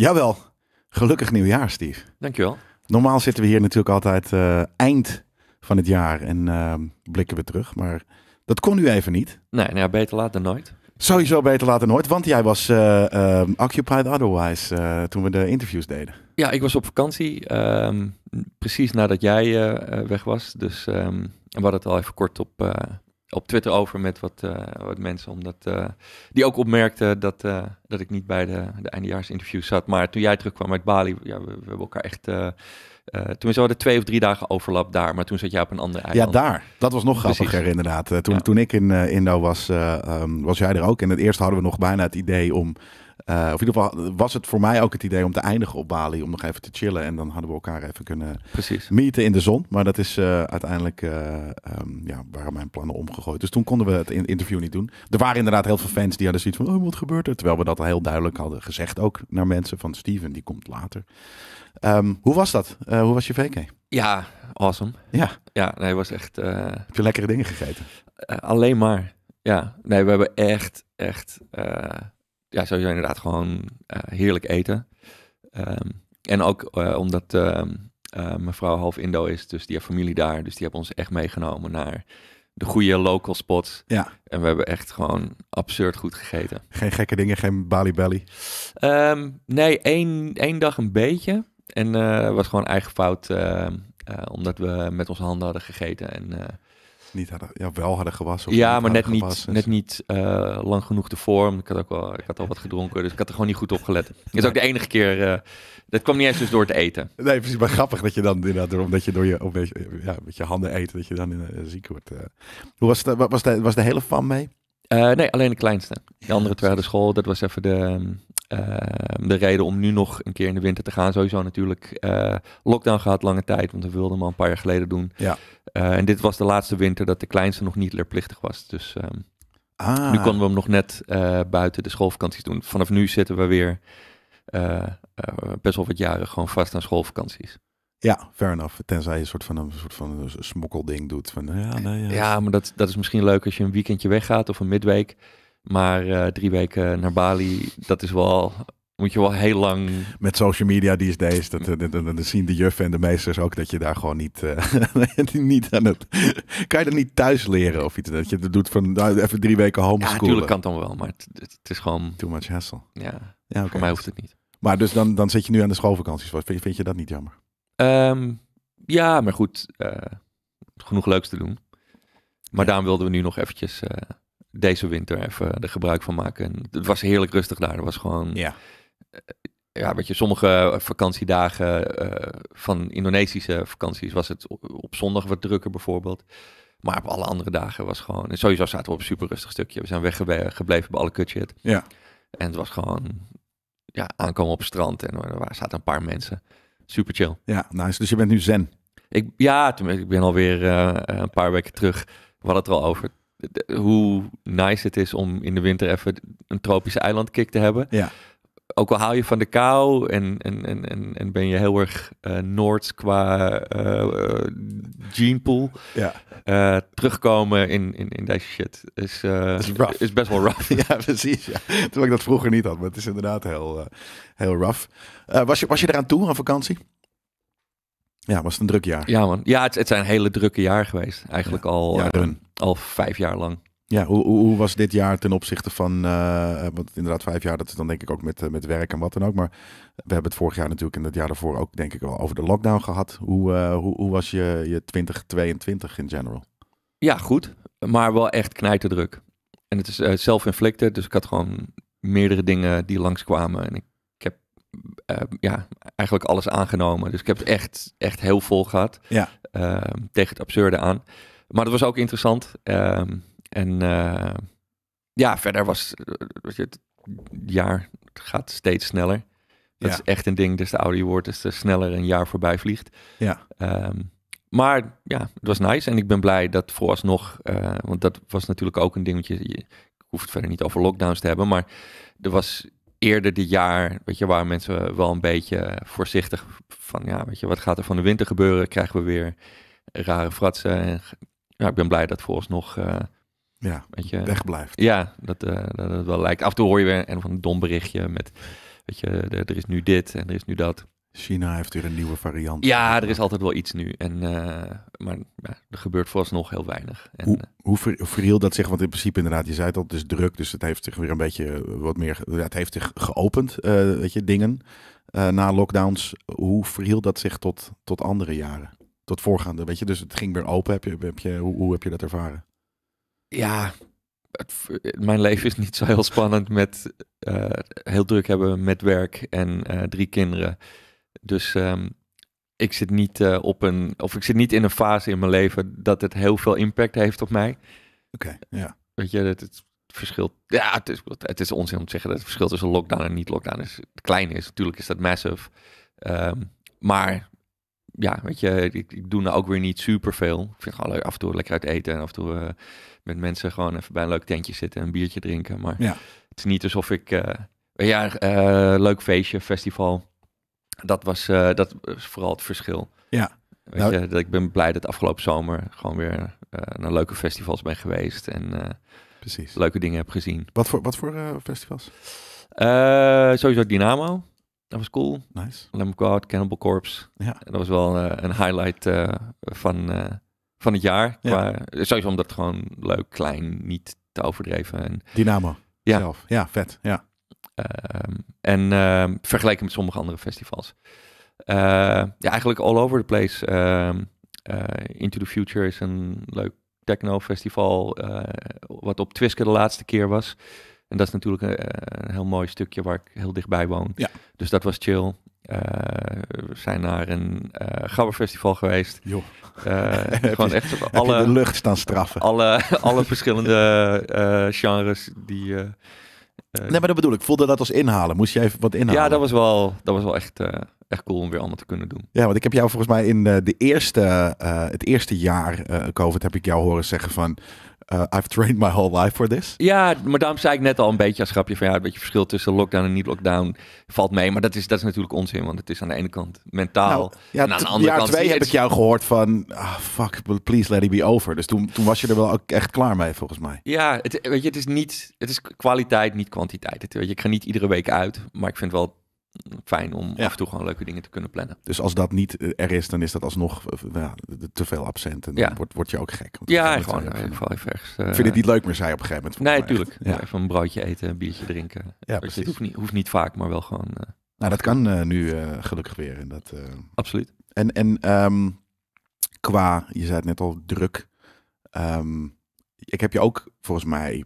Jawel, gelukkig nieuwjaar, Steve. Dankjewel. Normaal zitten we hier natuurlijk altijd eh, eind van het jaar en ehm, blikken we terug. Maar dat kon nu even niet. Nee, nou ja, beter laat dan nooit. Sowieso beter laat dan nooit, want jij was eh, ehm, occupied otherwise eh, toen we de interviews deden. Ja, ik was op vakantie, ehm, precies nadat jij weg was. Dus we hadden het al even kort op, op Twitter over met wat, eh, wat mensen. Omdat eh, die ook opmerkten dat, eh, dat ik niet bij de, de eindejaarsinterview zat. Maar toen jij terugkwam uit Bali, ja, we, hebben elkaar echt. toen we hadden twee of drie dagen overlap daar, maar toen zat jij op een andere eiland. Ja, daar. Dat was nog grappiger inderdaad. toen, toen ik in Indo was, ehm, was jij er ook. En het eerste hadden we nog bijna het idee om eh, of in ieder geval was het voor mij ook het idee om te eindigen op Bali. Om nog even te chillen. En dan hadden we elkaar even kunnen Precies. meten in de zon. Maar dat is eh, uiteindelijk, eh, ehm, ja, waren mijn plannen omgegooid. Dus toen konden we het interview niet doen. Er waren inderdaad heel veel fans die hadden zoiets van, oh, wat gebeurt er? Terwijl we dat al heel duidelijk hadden gezegd ook naar mensen van Steven, die komt later. Ehm, hoe was dat? hoe was je VK? Ja, awesome. Ja. Ja, nee, was echt... Heb je lekkere dingen gegeten? alleen maar, ja. Nee, we hebben echt, echt ja, sowieso inderdaad gewoon eh, heerlijk eten. Ehm, en ook eh, omdat ehm, eh, mevrouw half Indo is, dus die heeft familie daar. Dus die hebben ons echt meegenomen naar de goede local spots. Ja. En we hebben echt gewoon absurd goed gegeten. Geen gekke dingen, geen Bali Belly? Ehm, nee, één, één dag een beetje. En uh, was gewoon eigen fout, omdat we met onze handen hadden gegeten. En niet hadden, ja, wel hadden gewassen. Ja, maar net niet, net niet eh, lang genoeg de vorm. Ik had ook wel, ik had al wat gedronken, dus ik had er gewoon niet goed op gelet. Het is ook de enige keer, uh, dat kwam niet eens dus door te eten. Nee, precies, maar grappig dat je dan inderdaad, omdat je door je, op, ja, met je handen eet, dat je dan in, eh, ziek wordt. Hoe was, het, was, de, was de hele fan mee? nee, alleen de kleinste. De andere twee hadden school, dat was even de... Ehm, eh, de reden om nu nog een keer in de winter te gaan, sowieso natuurlijk eh, lockdown gehad lange tijd, want we wilden hem al een paar jaar geleden doen. Ja. Eh, en dit was de laatste winter dat de kleinste nog niet leerplichtig was. Dus ehm, ah. nu konden we hem nog net buiten de schoolvakanties doen. Vanaf nu zitten we weer best wel wat jaren gewoon vast aan schoolvakanties. Ja, fair enough. Tenzij je een soort van een soort van een smokkelding doet. Van, ja, nee, ja. ja, maar dat, dat is misschien leuk als je een weekendje weggaat of een midweek. Maar eh, drie weken naar Bali, dat is wel. Moet je wel heel lang. Met social media die is deze. Dat, zien de juffen en de meesters ook dat je daar gewoon niet, eh, niet aan het. Kan je dat niet thuis leren of iets? Dat je dat doet van nou, even drie weken homeschoolen. Ja, natuurlijk kan het dan wel, maar het, is gewoon. Too much hassle. Ja, ja voor mij hoeft het niet. Maar dus dan, dan zit je nu aan de schoolvakanties. Vind, je, dat niet jammer? Ehm, ja, maar goed. Eh, genoeg leuks te doen. Maar daarom wilden we nu nog eventjes deze winter even er gebruik van maken. het was heerlijk rustig daar. Er was gewoon. Ja. Eh, ja, weet je, sommige vakantiedagen eh, van Indonesische vakanties was het op zondag wat drukker bijvoorbeeld. Maar op alle andere dagen was gewoon... En sowieso zaten we op een super rustig stukje. We zijn weggebleven bij alle kutshit. Ja. En het was gewoon ja, aankomen op het strand. En er zaten een paar mensen. Super chill. Ja, nice. Dus je bent nu zen. Ik, ja, ik ben alweer uh, een paar weken terug. We hadden het er al over hoe nice het is om in de winter even een tropische eilandkick te hebben. Ja. Ook al haal je van de kou en, en, en, en, ben je heel erg uh, qua uh, eh, eh, genepool. Ja. terugkomen in, in, in deze shit is, is, best wel rough. ja, precies. Ja. ik dat vroeger niet had, maar het is inderdaad heel, heel rough. was, je, was je eraan toe aan vakantie? Ja, was het een druk jaar. Ja, man. Ja, het, het zijn hele drukke jaar geweest. Eigenlijk al, eh, al vijf jaar lang. Ja, hoe, hoe, was dit jaar ten opzichte van, eh, want inderdaad vijf jaar, dat is dan denk ik ook met, eh, met werk en wat dan ook. Maar we hebben het vorig jaar natuurlijk en het jaar daarvoor ook denk ik wel over de lockdown gehad. Hoe, hoe, hoe was je, je 2022 in general? Ja, goed. Maar wel echt knijterdruk. En het is zelf inflicted dus ik had gewoon meerdere dingen die langskwamen. En ik eh, ja, eigenlijk alles aangenomen. Dus ik heb het echt, echt heel vol gehad. Ja. Ehm, tegen het absurde aan. Maar dat was ook interessant. Ehm, en eh, ja, verder was eh, het jaar gaat steeds sneller. Dat is echt een ding. Dus de ouder je wordt, dus de sneller een jaar voorbij vliegt. Ja. Ehm, maar ja, het was nice. En ik ben blij dat vooralsnog, want dat was natuurlijk ook een dingetje. Je, ik hoef het verder niet over lockdowns te hebben, maar er was eerder dit jaar, weet je, waren mensen wel een beetje voorzichtig van, ja, weet je, wat gaat er van de winter gebeuren? Krijgen we weer rare fratsen? ja, ik ben blij dat volgens nog uh, eh, ja, weet je, weg blijft. Ja, dat, eh, dat het wel lijkt. Af en toe hoor je weer een van een dom berichtje met, weet je, er, er is nu dit en er is nu dat. China heeft weer een nieuwe variant. Ja, er is altijd wel iets nu. En, eh, maar ja, er gebeurt vooralsnog heel weinig. En, hoe, eh, hoe, ver, verhield dat zich? Want in principe inderdaad, je zei dat al, het is druk. Dus het heeft zich weer een beetje eh, wat meer... het heeft zich geopend, uh, weet je, dingen na lockdowns. Hoe verhield dat zich tot, tot andere jaren? Tot voorgaande, weet je? Dus het ging weer open. Heb je, heb je, hoe, hoe heb je dat ervaren? Ja, het, mijn leven is niet zo heel spannend met heel druk hebben met werk en drie kinderen. Dus ehm, ik zit niet eh, op een, of ik zit niet in een fase in mijn leven dat het heel veel impact heeft op mij. Oké, ja. Weet je, dat het verschil, ja, het is, het is onzin om te zeggen dat het verschil tussen lockdown en niet-lockdown is klein is. Natuurlijk is dat massive. Ehm, maar ja, weet je, ik, ik doe nou ook weer niet superveel. Ik vind gewoon af en toe lekker uit eten en af en toe eh, met mensen gewoon even bij een leuk tentje zitten en een biertje drinken. Maar ja. het is niet alsof ik, een eh, ja, leuk feestje, festival dat was, eh, dat vooral het verschil. Ja. Weet nou- je, dat ik ben blij dat afgelopen zomer gewoon weer uh, naar leuke festivals ben geweest. En eh, precies. leuke dingen heb gezien. Wat voor, wat voor festivals? sowieso Dynamo. Dat was cool. Nice. Lamb God, Cannibal Corpse. Ja. Dat was wel een highlight van, van het jaar. Qua, Sowieso omdat het gewoon leuk, klein, niet te overdreven. En, Dynamo. Ja. Ja, vet. Ja. Ehm, en ehm, vergeleken met sommige andere festivals. Eh, ja, eigenlijk all over the place. Ehm, eh, Into the Future is een leuk techno-festival, eh, wat op Twiske de laatste keer was. En dat is natuurlijk een, heel mooi stukje waar ik heel dichtbij woon. Ja. Dus dat was chill. we zijn naar een uh, festival geweest. Joh. gewoon echt alle, de lucht staan straffen. Alle, alle verschillende genres die, eh, nee, maar dat bedoel ik. Voelde dat als inhalen? Moest je even wat inhalen? Ja, dat was wel, dat was wel echt, eh, echt cool om weer allemaal te kunnen doen. Ja, want ik heb jou volgens mij in eh, de eerste, het eerste jaar COVID heb ik jou horen zeggen van uh, I've trained my whole life for this. Ja, maar daarom zei ik net al een beetje als grapje van ja, een beetje verschil tussen lockdown en niet-lockdown valt mee. Maar dat is, dat is natuurlijk onzin, want het is aan de ene kant mentaal. Nou, ja, aan de andere jaar kant. twee heb ik jou gehoord van ah, fuck, please let it be over. Dus toen, toen was je er wel ook echt klaar mee volgens mij. Ja, het, weet je, het is niet, het is kwaliteit, niet kwantiteit. weet je, ik ga niet iedere week uit, maar ik vind wel fijn om af en toe gewoon leuke dingen te kunnen plannen. Dus als dat niet eh, er is, dan is dat alsnog eh, te veel absent en dan word, je ook gek. Ja, gewoon in eh, geval even ergens, Ik het niet leuk meer, zij op een gegeven moment. Nee, tuurlijk. Ja. Even een broodje eten, een biertje drinken. Ja, precies. Het hoeft niet, hoeft niet vaak, maar wel gewoon... nou, dat kan nu gelukkig weer. En dat, Absoluut. En, en ehm, qua, je zei het net al, druk. Ehm, ik heb je ook volgens mij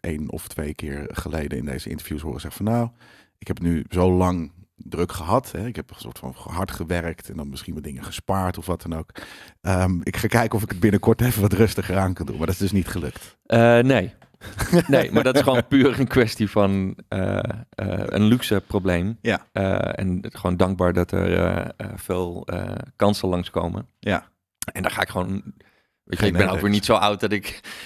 één of twee keer geleden in deze interviews horen zeggen van nou ik heb nu zo lang druk gehad. Hè. Ik heb een soort van hard gewerkt en dan misschien wat dingen gespaard of wat dan ook. Ehm, ik ga kijken of ik het binnenkort even wat rustiger aan kan doen. Maar dat is dus niet gelukt. Eh, nee. nee, maar dat is gewoon puur een kwestie van eh, eh, een luxe probleem. Ja. en gewoon dankbaar dat er veel kansen langskomen. Ja. En daar ga ik gewoon... Weet je, ik ben ook weer niet zo oud dat ik...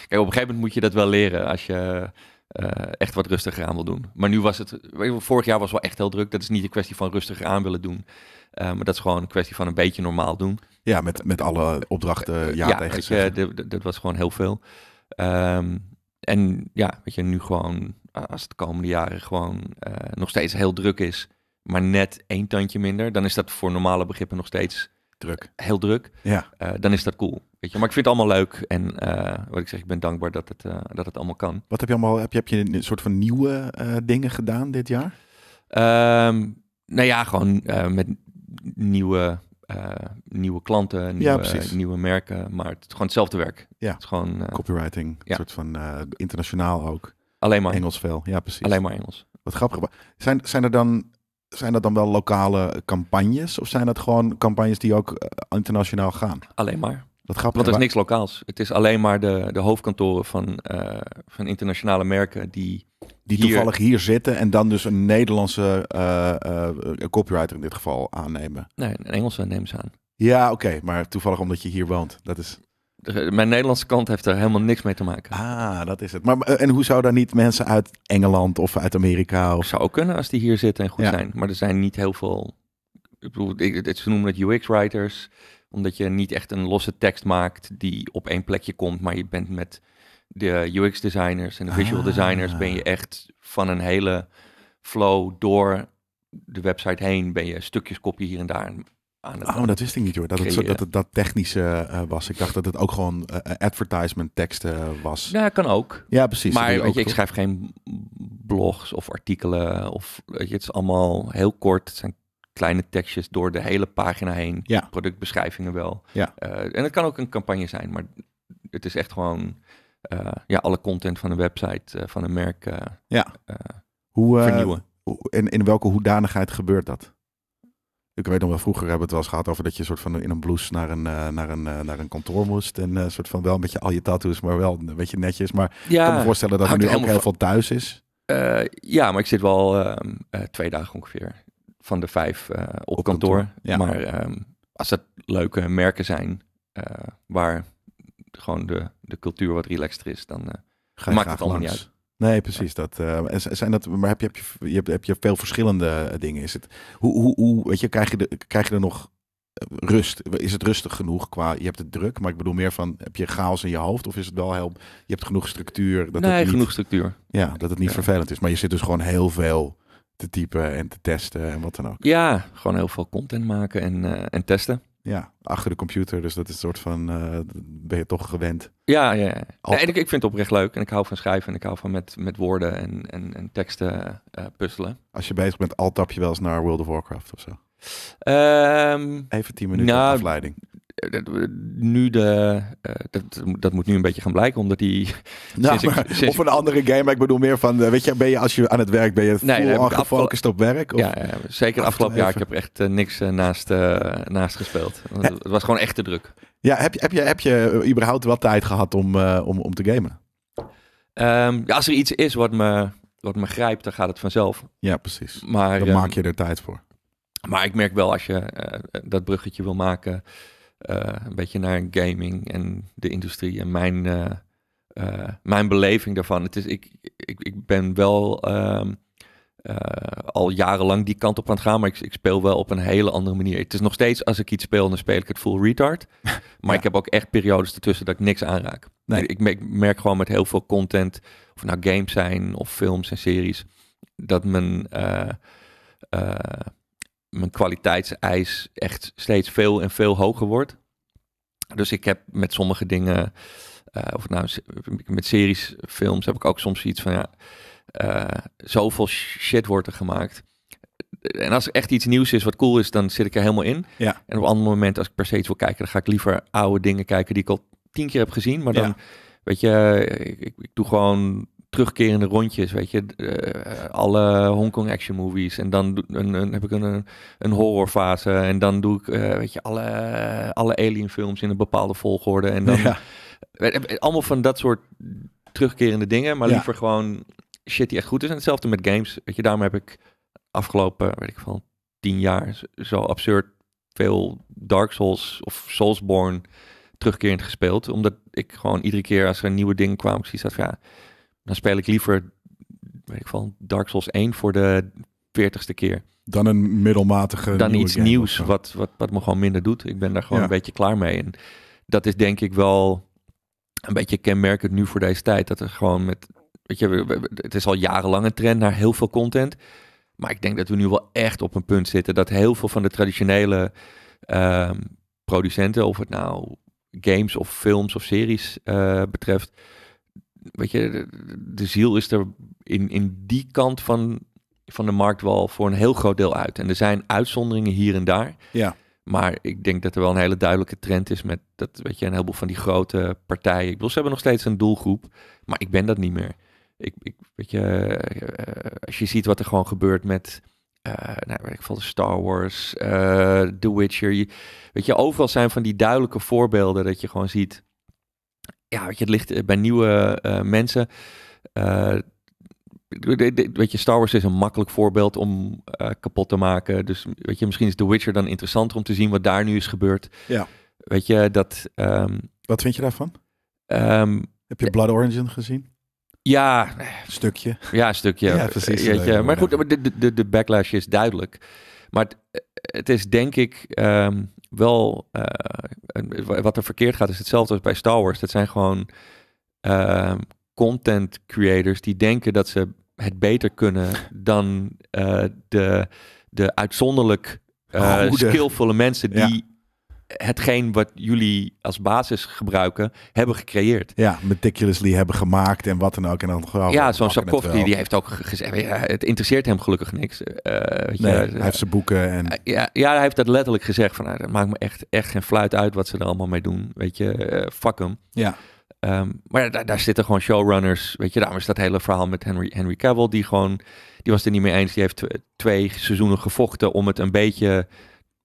Kijk, op een gegeven moment moet je dat wel leren. Als je eh, echt wat rustiger aan wil doen. Maar nu was het, vorig jaar was wel echt heel druk. Dat is niet een kwestie van rustiger aan willen doen. Eh, maar dat is gewoon een kwestie van een beetje normaal doen. Ja, met, met alle opdrachten eh, ja, ja tegen de, dat was gewoon heel veel. Ehm, en ja, weet je, nu gewoon, als het de komende jaren gewoon nog steeds heel druk is, maar net één tandje minder, dan is dat voor normale begrippen nog steeds druk. heel druk. Ja. dan is dat cool maar ik vind het allemaal leuk. En eh, wat ik zeg, ik ben dankbaar dat het, eh, dat het allemaal kan. Wat heb je allemaal, heb je, heb je een soort van nieuwe eh, dingen gedaan dit jaar? Ehm, nou ja, gewoon met nieuwe nieuwe klanten, nieuwe, ja, nieuwe merken, maar het is gewoon hetzelfde werk. Ja, het is gewoon, copywriting, ja. soort van internationaal ook. Alleen maar Engels veel, ja precies. Alleen maar Engels. Wat grappig. Zijn, zijn, er dan, zijn dat dan wel lokale campagnes of zijn dat gewoon campagnes die ook internationaal gaan? Alleen maar. Dat gaat Want er is niks lokaals. Het is alleen maar de, de hoofdkantoren van, eh, van internationale merken die. Die toevallig hier zitten en dan dus een Nederlandse uh, copywriter in dit geval aannemen. Nee, een Engelse nemen ze aan. Ja, oké, maar toevallig omdat je hier woont. Dat is. Mijn Nederlandse kant heeft er helemaal niks mee te maken. Ah, dat is het. Maar, en hoe zou daar niet mensen uit Engeland of uit Amerika? Of... Zou ook kunnen als die hier zitten en goed zijn. Maar er zijn niet heel veel. Ik bedoel, ze noemen het UX-writers omdat je niet echt een losse tekst maakt die op één plekje komt, maar je bent met de UX-designers en de visual ah. designers ben je echt van een hele flow door de website heen ben je stukjes kopje hier en daar aan het Oh, dat wist ik niet hoor. Dat het, zo, dat, het dat technische eh, was. Ik dacht dat het ook gewoon eh, eh, advertisement teksten was. Ja, kan ook. Ja, precies. Maar weet je, ik schrijf geen blogs of artikelen. Of, weet je, het is allemaal heel kort. Het zijn kleine tekstjes door de hele pagina heen. Ja. Productbeschrijvingen wel. Ja. Eh, en het kan ook een campagne zijn, maar het is echt gewoon eh, ja, alle content van een website, eh, van een merk ja. hoe, vernieuwen. En in welke hoedanigheid gebeurt dat? Ik weet nog wel, vroeger hebben we het wel eens gehad over dat je soort van in een blouse naar een, naar een, naar een kantoor moest. En soort van wel met je al je tattoos, maar wel een beetje netjes. Maar ja, kan me voorstellen dat er nu ook heel veel thuis is. ja, maar ik zit wel ehm, twee dagen ongeveer van de vijf eh, op, kantoor. ja. Maar ehm, als dat leuke merken zijn eh, waar gewoon de, de cultuur wat relaxter is, dan eh, Ga maakt het allemaal niet uit. Nee, precies. Dat, uh, zijn dat, maar heb je, heb, je, heb, je, heb je veel verschillende dingen? Is het, hoe, hoe, hoe, weet je, krijg, je de, krijg je er nog rust? Is het rustig genoeg qua, je hebt het druk, maar ik bedoel meer van, heb je chaos in je hoofd? Of is het wel heel, je hebt genoeg structuur? Dat nee, het niet, genoeg structuur. Ja, dat het niet vervelend is. Maar je zit dus gewoon heel veel te typen en te testen en wat dan ook. Ja, gewoon heel veel content maken en, eh, en testen. Ja, achter de computer. Dus dat is een soort van, eh, ben je toch gewend. Ja, ja. en ik, ik vind het oprecht leuk. En ik hou van schrijven en ik hou van met, met woorden en, en, en teksten eh, puzzelen. Als je bezig bent, al tap je wel eens naar World of Warcraft of zo? Ehm, Even tien minuten nou, afleiding. Eh, nu de, eh, dat, dat, moet nu een beetje gaan blijken, omdat die... Nou, of een andere game, ik bedoel meer van, eh, weet je, ben je als je aan het werk ben je nee, nee, gefocust op werk? Of? Ja, zeker afgelopen jaar. Ik heb echt niks naast, naast gespeeld. Het was gewoon echt te druk. Ja, heb je, heb je, heb je überhaupt wel tijd gehad om, om, om te gamen? Ehm, ja, als er iets is wat me, wat me grijpt, dan gaat het vanzelf. Ja, precies. Maar, dan maak ehm, je er tijd voor. Maar ik merk wel, als je dat bruggetje wil maken eh, een beetje naar gaming en de industrie en mijn, eh, eh, mijn beleving daarvan. Het is, ik, ik, ik ben wel ehm, al jarenlang die kant op aan het gaan, maar ik, ik, speel wel op een hele andere manier. Het is nog steeds, als ik iets speel, dan speel ik het full retard. maar ik heb ook echt periodes ertussen dat ik niks aanraak. Nee. Ik, merk gewoon met heel veel content, of nou games zijn of films en series, dat men mijn kwaliteitseis echt steeds veel en veel hoger wordt. Dus ik heb met sommige dingen, uh, of nou met series, films, heb ik ook soms iets van ja, eh, zoveel shit wordt er gemaakt. En als er echt iets nieuws is wat cool is, dan zit ik er helemaal in. Ja. En op een ander moment, als ik per se iets wil kijken, dan ga ik liever oude dingen kijken die ik al tien keer heb gezien. Maar dan, weet je, ik, ik, doe gewoon terugkerende rondjes, weet je, eh, alle Hongkong action movies. En dan een, heb ik een, een horrorfase. En dan doe ik, eh, weet je, alle, alle alien films in een bepaalde volgorde. En dan ja. Eh, allemaal van dat soort terugkerende dingen, maar liever gewoon shit die echt goed is. En hetzelfde met games. Weet je, daarom heb ik afgelopen, weet ik van, tien jaar zo absurd veel Dark Souls of Soulsborne terugkerend gespeeld. Omdat ik gewoon iedere keer als er een nieuwe ding kwam, ik zie dat ja, dan speel ik liever, weet ik van, Dark Souls 1 voor de 40ste keer. Dan een middelmatige. Dan iets nieuws wat, wat, wat me gewoon minder doet. Ik ben daar gewoon een beetje klaar mee. En dat is denk ik wel een beetje kenmerkend nu voor deze tijd. Dat er gewoon met. Weet je, het is al jarenlang een trend naar heel veel content. Maar ik denk dat we nu wel echt op een punt zitten dat heel veel van de traditionele ehm, producenten, of het nou games of films of series eh, betreft, weet je, de, ziel is er in, in die kant van, van de markt wel voor een heel groot deel uit. En er zijn uitzonderingen hier en daar. Ja. Maar ik denk dat er wel een hele duidelijke trend is met dat, weet je, een heleboel van die grote partijen. Ik bedoel, ze hebben nog steeds een doelgroep, maar ik ben dat niet meer. Ik, ik weet je, eh, als je ziet wat er gewoon gebeurt met, uh, nou, weet ik veel, Star Wars, eh, The Witcher. Je, weet je, overal zijn van die duidelijke voorbeelden dat je gewoon ziet, ja, weet je, het ligt eh, bij nieuwe uh, mensen. Uh, weet je, Star Wars is een makkelijk voorbeeld om kapot te maken. Dus weet je, misschien is The Witcher dan interessanter om te zien wat daar nu is gebeurd. Ja. Weet je, dat... Ehm, wat vind je daarvan? Ehm, Heb je Blood Origin gezien? Ja. Stukje. Ja, stukje. Ja, precies. Weet maar goed, de, de, de backlash is duidelijk. Maar het, is denk ik... Ehm, wel eh, wat er verkeerd gaat, is hetzelfde als bij Star Wars. Dat zijn gewoon ehm, content creators die denken dat ze het beter kunnen dan eh, de, de uitzonderlijk eh, skillvolle mensen die hetgeen wat jullie als basis gebruiken, hebben gecreëerd. Ja, meticulously hebben gemaakt en wat dan ook. En dan ja, zo'n Sapkowski die heeft ook gezegd, eh, het interesseert hem gelukkig niks. Uh, nee, hij heeft zijn boeken. En... Eh, ja, ja, hij heeft dat letterlijk gezegd. Van, nou, maakt me echt, echt geen fluit uit wat ze er allemaal mee doen. Weet je, fuck hem. Ja. Ehm, maar daar, daar zitten gewoon showrunners. Weet je, daarom is dat hele verhaal met Henry, Henry Cavill, die gewoon, die was er niet mee eens. Die heeft twee seizoenen gevochten om het een beetje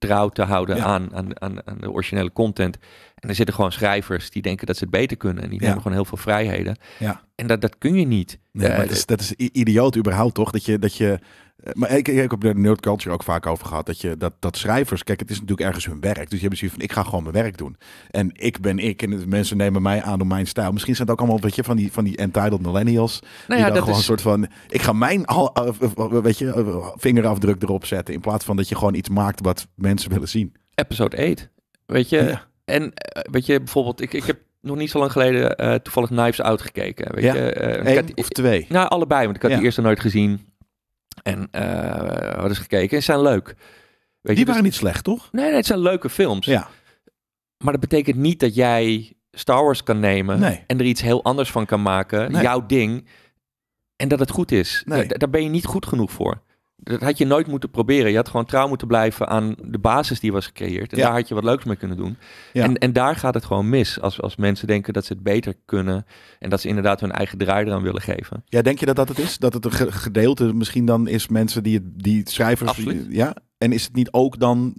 trouw te houden aan, aan, aan, de originele content. En er zitten gewoon schrijvers die denken dat ze het beter kunnen. En die hebben nemen gewoon heel veel vrijheden. Ja. En dat, dat kun je niet. Eh, maar dat, is, dat is idioot überhaupt toch? Dat je, dat je eh, maar ik, ik heb de nerd culture ook vaak over gehad. Dat, je, dat, dat schrijvers, kijk, het is natuurlijk ergens hun werk. Dus je hebt zoiets van, ik ga gewoon mijn werk doen. En ik ben ik. En mensen nemen mij aan door mijn stijl. Misschien zijn het ook allemaal, weet je, van die, van die entitled millennials. Nou ja, die dan gewoon een soort van, ik ga mijn al, eh, eh, weet je, vingerafdruk erop zetten. In plaats van dat je gewoon iets maakt wat mensen willen zien. Episode 8. Weet je, en weet je, bijvoorbeeld, ik, ik heb nog niet zo lang geleden toevallig Knives Out gekeken. Weet ja, je? Uh, of twee? Nou, allebei, want ik had die eerste nooit gezien. En we hadden eens gekeken. Ze zijn leuk. Weet Die dus- waren niet slecht, toch? Nee, het zijn leuke films. Ja. Maar dat betekent niet dat jij Star Wars kan nemen en er iets heel anders van kan maken. Jouw ding. En dat het goed is. Nee. daar ben je niet goed genoeg voor dat had je nooit moeten proberen. Je had gewoon trouw moeten blijven aan de basis die was gecreëerd. En daar had je wat leuks mee kunnen doen. En, en daar gaat het gewoon mis. Als, als mensen denken dat ze het beter kunnen. En dat ze inderdaad hun eigen draai eraan willen geven. Ja, denk je dat dat het is? Dat het een gedeelte misschien dan is mensen die het, die schrijvers... Absoluut. Ja? En is het niet ook dan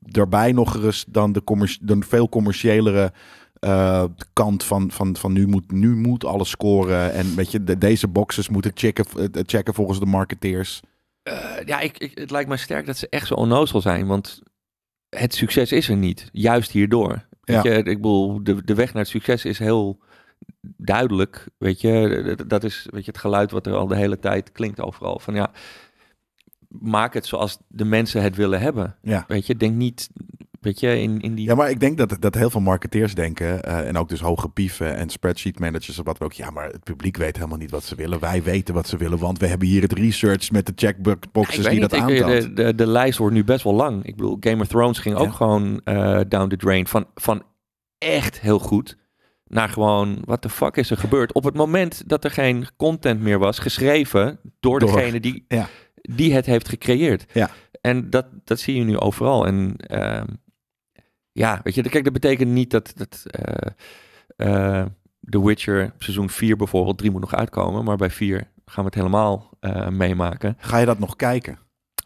daarbij nog eens dan de, commerci veel commerciëlere... Eh, kant van, van, van nu, moet, nu moet alles scoren. En weet je, deze boxes moeten checken, eh, checken volgens de marketeers. Eh, ja, ik, het lijkt me sterk dat ze echt zo onnozel zijn. Want het succes is er niet. Juist hierdoor. Weet je, ik bedoel, de, de weg naar het succes is heel duidelijk. Weet je, eh, dat is weet je, het geluid wat er al de hele tijd klinkt overal. Van ja, maak het zoals de mensen het willen hebben. Weet je, denk niet Weet in, in die... Ja, maar ik denk dat, dat heel veel marketeers denken, eh, en ook dus hoge pieven en spreadsheet managers of wat ook, ja, maar het publiek weet helemaal niet wat ze willen. Wij weten wat ze willen, want we hebben hier het research met de checkboxes ja, die dat aantoont. De, de, de, lijst wordt nu best wel lang. Ik bedoel, Game of Thrones ging ook gewoon eh, down the drain van, van echt heel goed naar gewoon, wat de fuck is er gebeurd? Op het moment dat er geen content meer was, geschreven door, degene die, die het heeft gecreëerd. Ja. En dat, dat zie je nu overal. En ehm, ja, weet je, kijk, dat betekent niet dat, dat eh, eh, The Witcher seizoen 4 bijvoorbeeld, 3 moet nog uitkomen, maar bij 4 gaan we het helemaal eh, meemaken. Ga je dat nog kijken?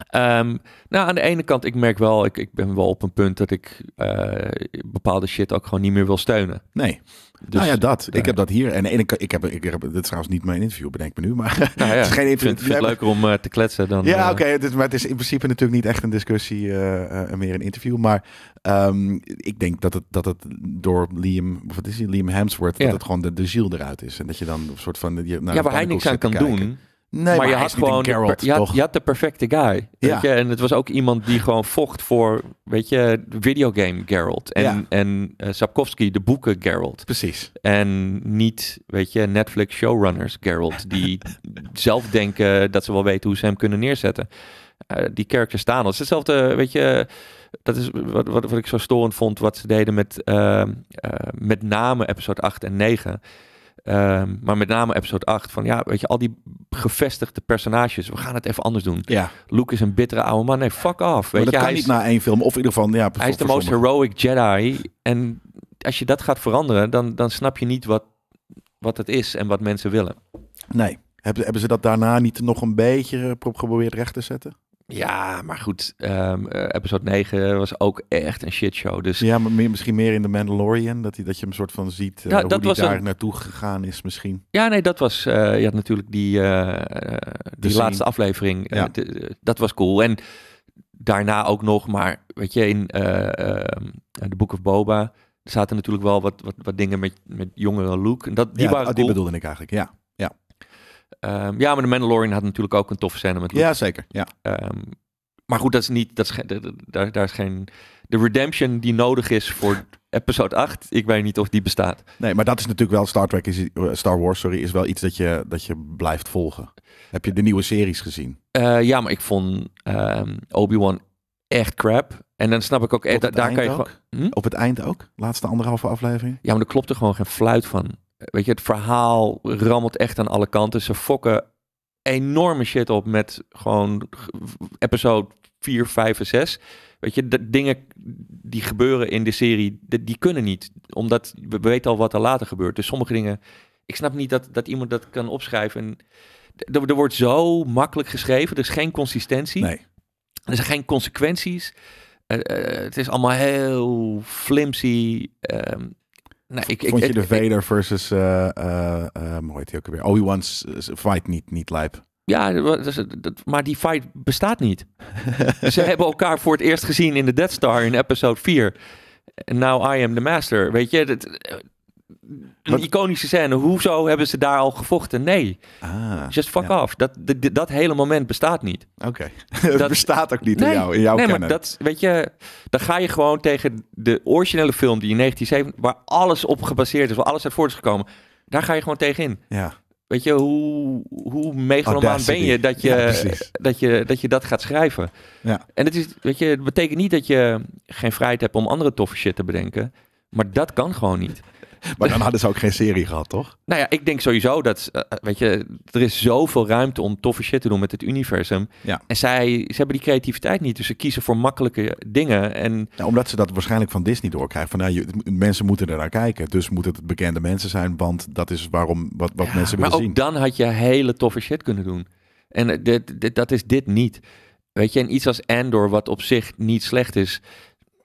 Ehm, nou, aan de ene kant, ik merk wel, ik, ik ben wel op een punt dat ik eh, bepaalde shit ook gewoon niet meer wil steunen. Nee. Dus, nou ja, dat. Ik heb dat hier. En, ene ik, ik, heb, ik heb, dit is trouwens niet mijn interview, bedenk me nu. Maar nou het is geen interview. Vind, het leuker om eh, te kletsen dan... Ja, eh, oké. Okay, maar het is in principe natuurlijk niet echt een discussie en meer een interview. Maar ehm, ik denk dat het, dat het door Liam, wat is hij, Liam Hemsworth, dat het gewoon de, de ziel eruit is. En dat je dan een soort van... Je, nou, ja, waar hij niks aan kan doen Nee, maar, je had gewoon de, je, had, de perfecte guy. En het was ook iemand die gewoon vocht voor, weet je, videogame Geralt. En, ja. en eh, Sapkowski, de boeken Geralt. Precies. En niet, weet je, Netflix showrunners Geralt. Die zelf denken dat ze wel weten hoe ze hem kunnen neerzetten. Eh, die characters staan al. hetzelfde, weet je, dat is wat, wat, wat ik zo storend vond, wat ze deden met, ehm, eh, met name episode 8 en 9 Ehm, maar met name episode 8. Van ja, weet je, al die gevestigde personages. We gaan het even anders doen. Ja. Luke is een bittere oude man. Nee, fuck off. Weet dat je, kan hij niet is, na één film. Of in ieder geval, ja. Hij is de most heroic Jedi. En als je dat gaat veranderen, dan, dan snap je niet wat, wat het is en wat mensen willen. Nee. Hebben, hebben ze dat daarna niet nog een beetje geprobeerd recht te zetten? Ja, maar goed, ehm, eh, episode 9 was ook echt een shitshow. Dus... Ja, maar misschien meer in The Mandalorian, dat, hij dat je hem soort van ziet eh, hoe die daar naartoe gegaan is misschien. Ja, nee, dat was, eh, je had natuurlijk die, die laatste aflevering, dat was cool. En daarna ook nog, maar weet je, in ehm, The Book of Boba zaten natuurlijk wel wat, wat, wat dingen met, met jongere Luke. En dat, die ja, oh, cool. die bedoelde ik eigenlijk, ja. Ehm, ja, maar de Mandalorian had natuurlijk ook een toffe scène met Luke. Ja, zeker. Ja. Ehm, maar goed, dat is niet. Dat is, daar, daar is geen. De redemption die nodig is voor episode 8. Ik weet niet of die bestaat. Nee, maar dat is natuurlijk wel. Star Trek is. Eh, Star Wars, sorry. Is wel iets dat je, dat je blijft volgen. Heb je de nieuwe series gezien? Eh, ja, maar ik vond ehm, Obi-Wan echt crap. En dan snap ik ook. Eh, daar kan je hm? Op het eind ook? Laatste anderhalve aflevering? Ja, maar er klopte gewoon geen fluit van weet je, het verhaal rammelt echt aan alle kanten. Ze fokken enorme shit op met gewoon episode 4, 5 en 6. Weet je, de dingen die gebeuren in de serie, die kunnen niet. Omdat we weten al wat er later gebeurt. Dus sommige dingen, ik snap niet dat, dat iemand dat kan opschrijven. er, wordt zo makkelijk geschreven, er is geen consistentie. Nee. Er zijn geen consequenties. Eh, eh, het is allemaal heel flimsy. Ehm, ik, Vond je de Vader versus, eh, eh, eh, hoe heet hij ook weer? Obi-Wan's fight niet, niet lijp. Ja, maar die fight bestaat niet. Ze hebben elkaar voor het eerst gezien in de Death Star in episode 4. Now I am the master. Weet je, een iconische scène. Hoezo hebben ze daar al gevochten? Nee. Ah, Just fuck off. Dat, dat, dat, hele moment bestaat niet. Oké. Dat het bestaat ook niet in, jou, in jouw nee, maar dat, weet je, dan ga je gewoon tegen de originele film die in 1970, waar alles op gebaseerd is, waar alles uit voort is gekomen, daar ga je gewoon tegenin. Ja. Weet je, hoe, hoe megalomaan ben je dat je, dat je dat je dat gaat schrijven? Ja. En het, is, weet je, het betekent niet dat je geen vrijheid hebt om andere toffe shit te bedenken. Maar dat kan gewoon niet maar dan hadden ze ook geen serie gehad, toch? Nou ja, ik denk sowieso dat, eh, eh, weet je, er is zoveel ruimte om toffe shit te doen met het universum. Ja. En zij, ze hebben die creativiteit niet, dus ze kiezen voor makkelijke dingen. En... omdat ze dat waarschijnlijk van Disney doorkrijgen. Van, nou, je, mensen moeten er naar kijken, dus moeten het bekende mensen zijn, want dat is waarom, wat, wat mensen willen zien. Maar ook dan had je hele toffe shit kunnen doen. En eh, dat is dit niet. Weet je, en iets als Andor, wat op zich niet slecht is,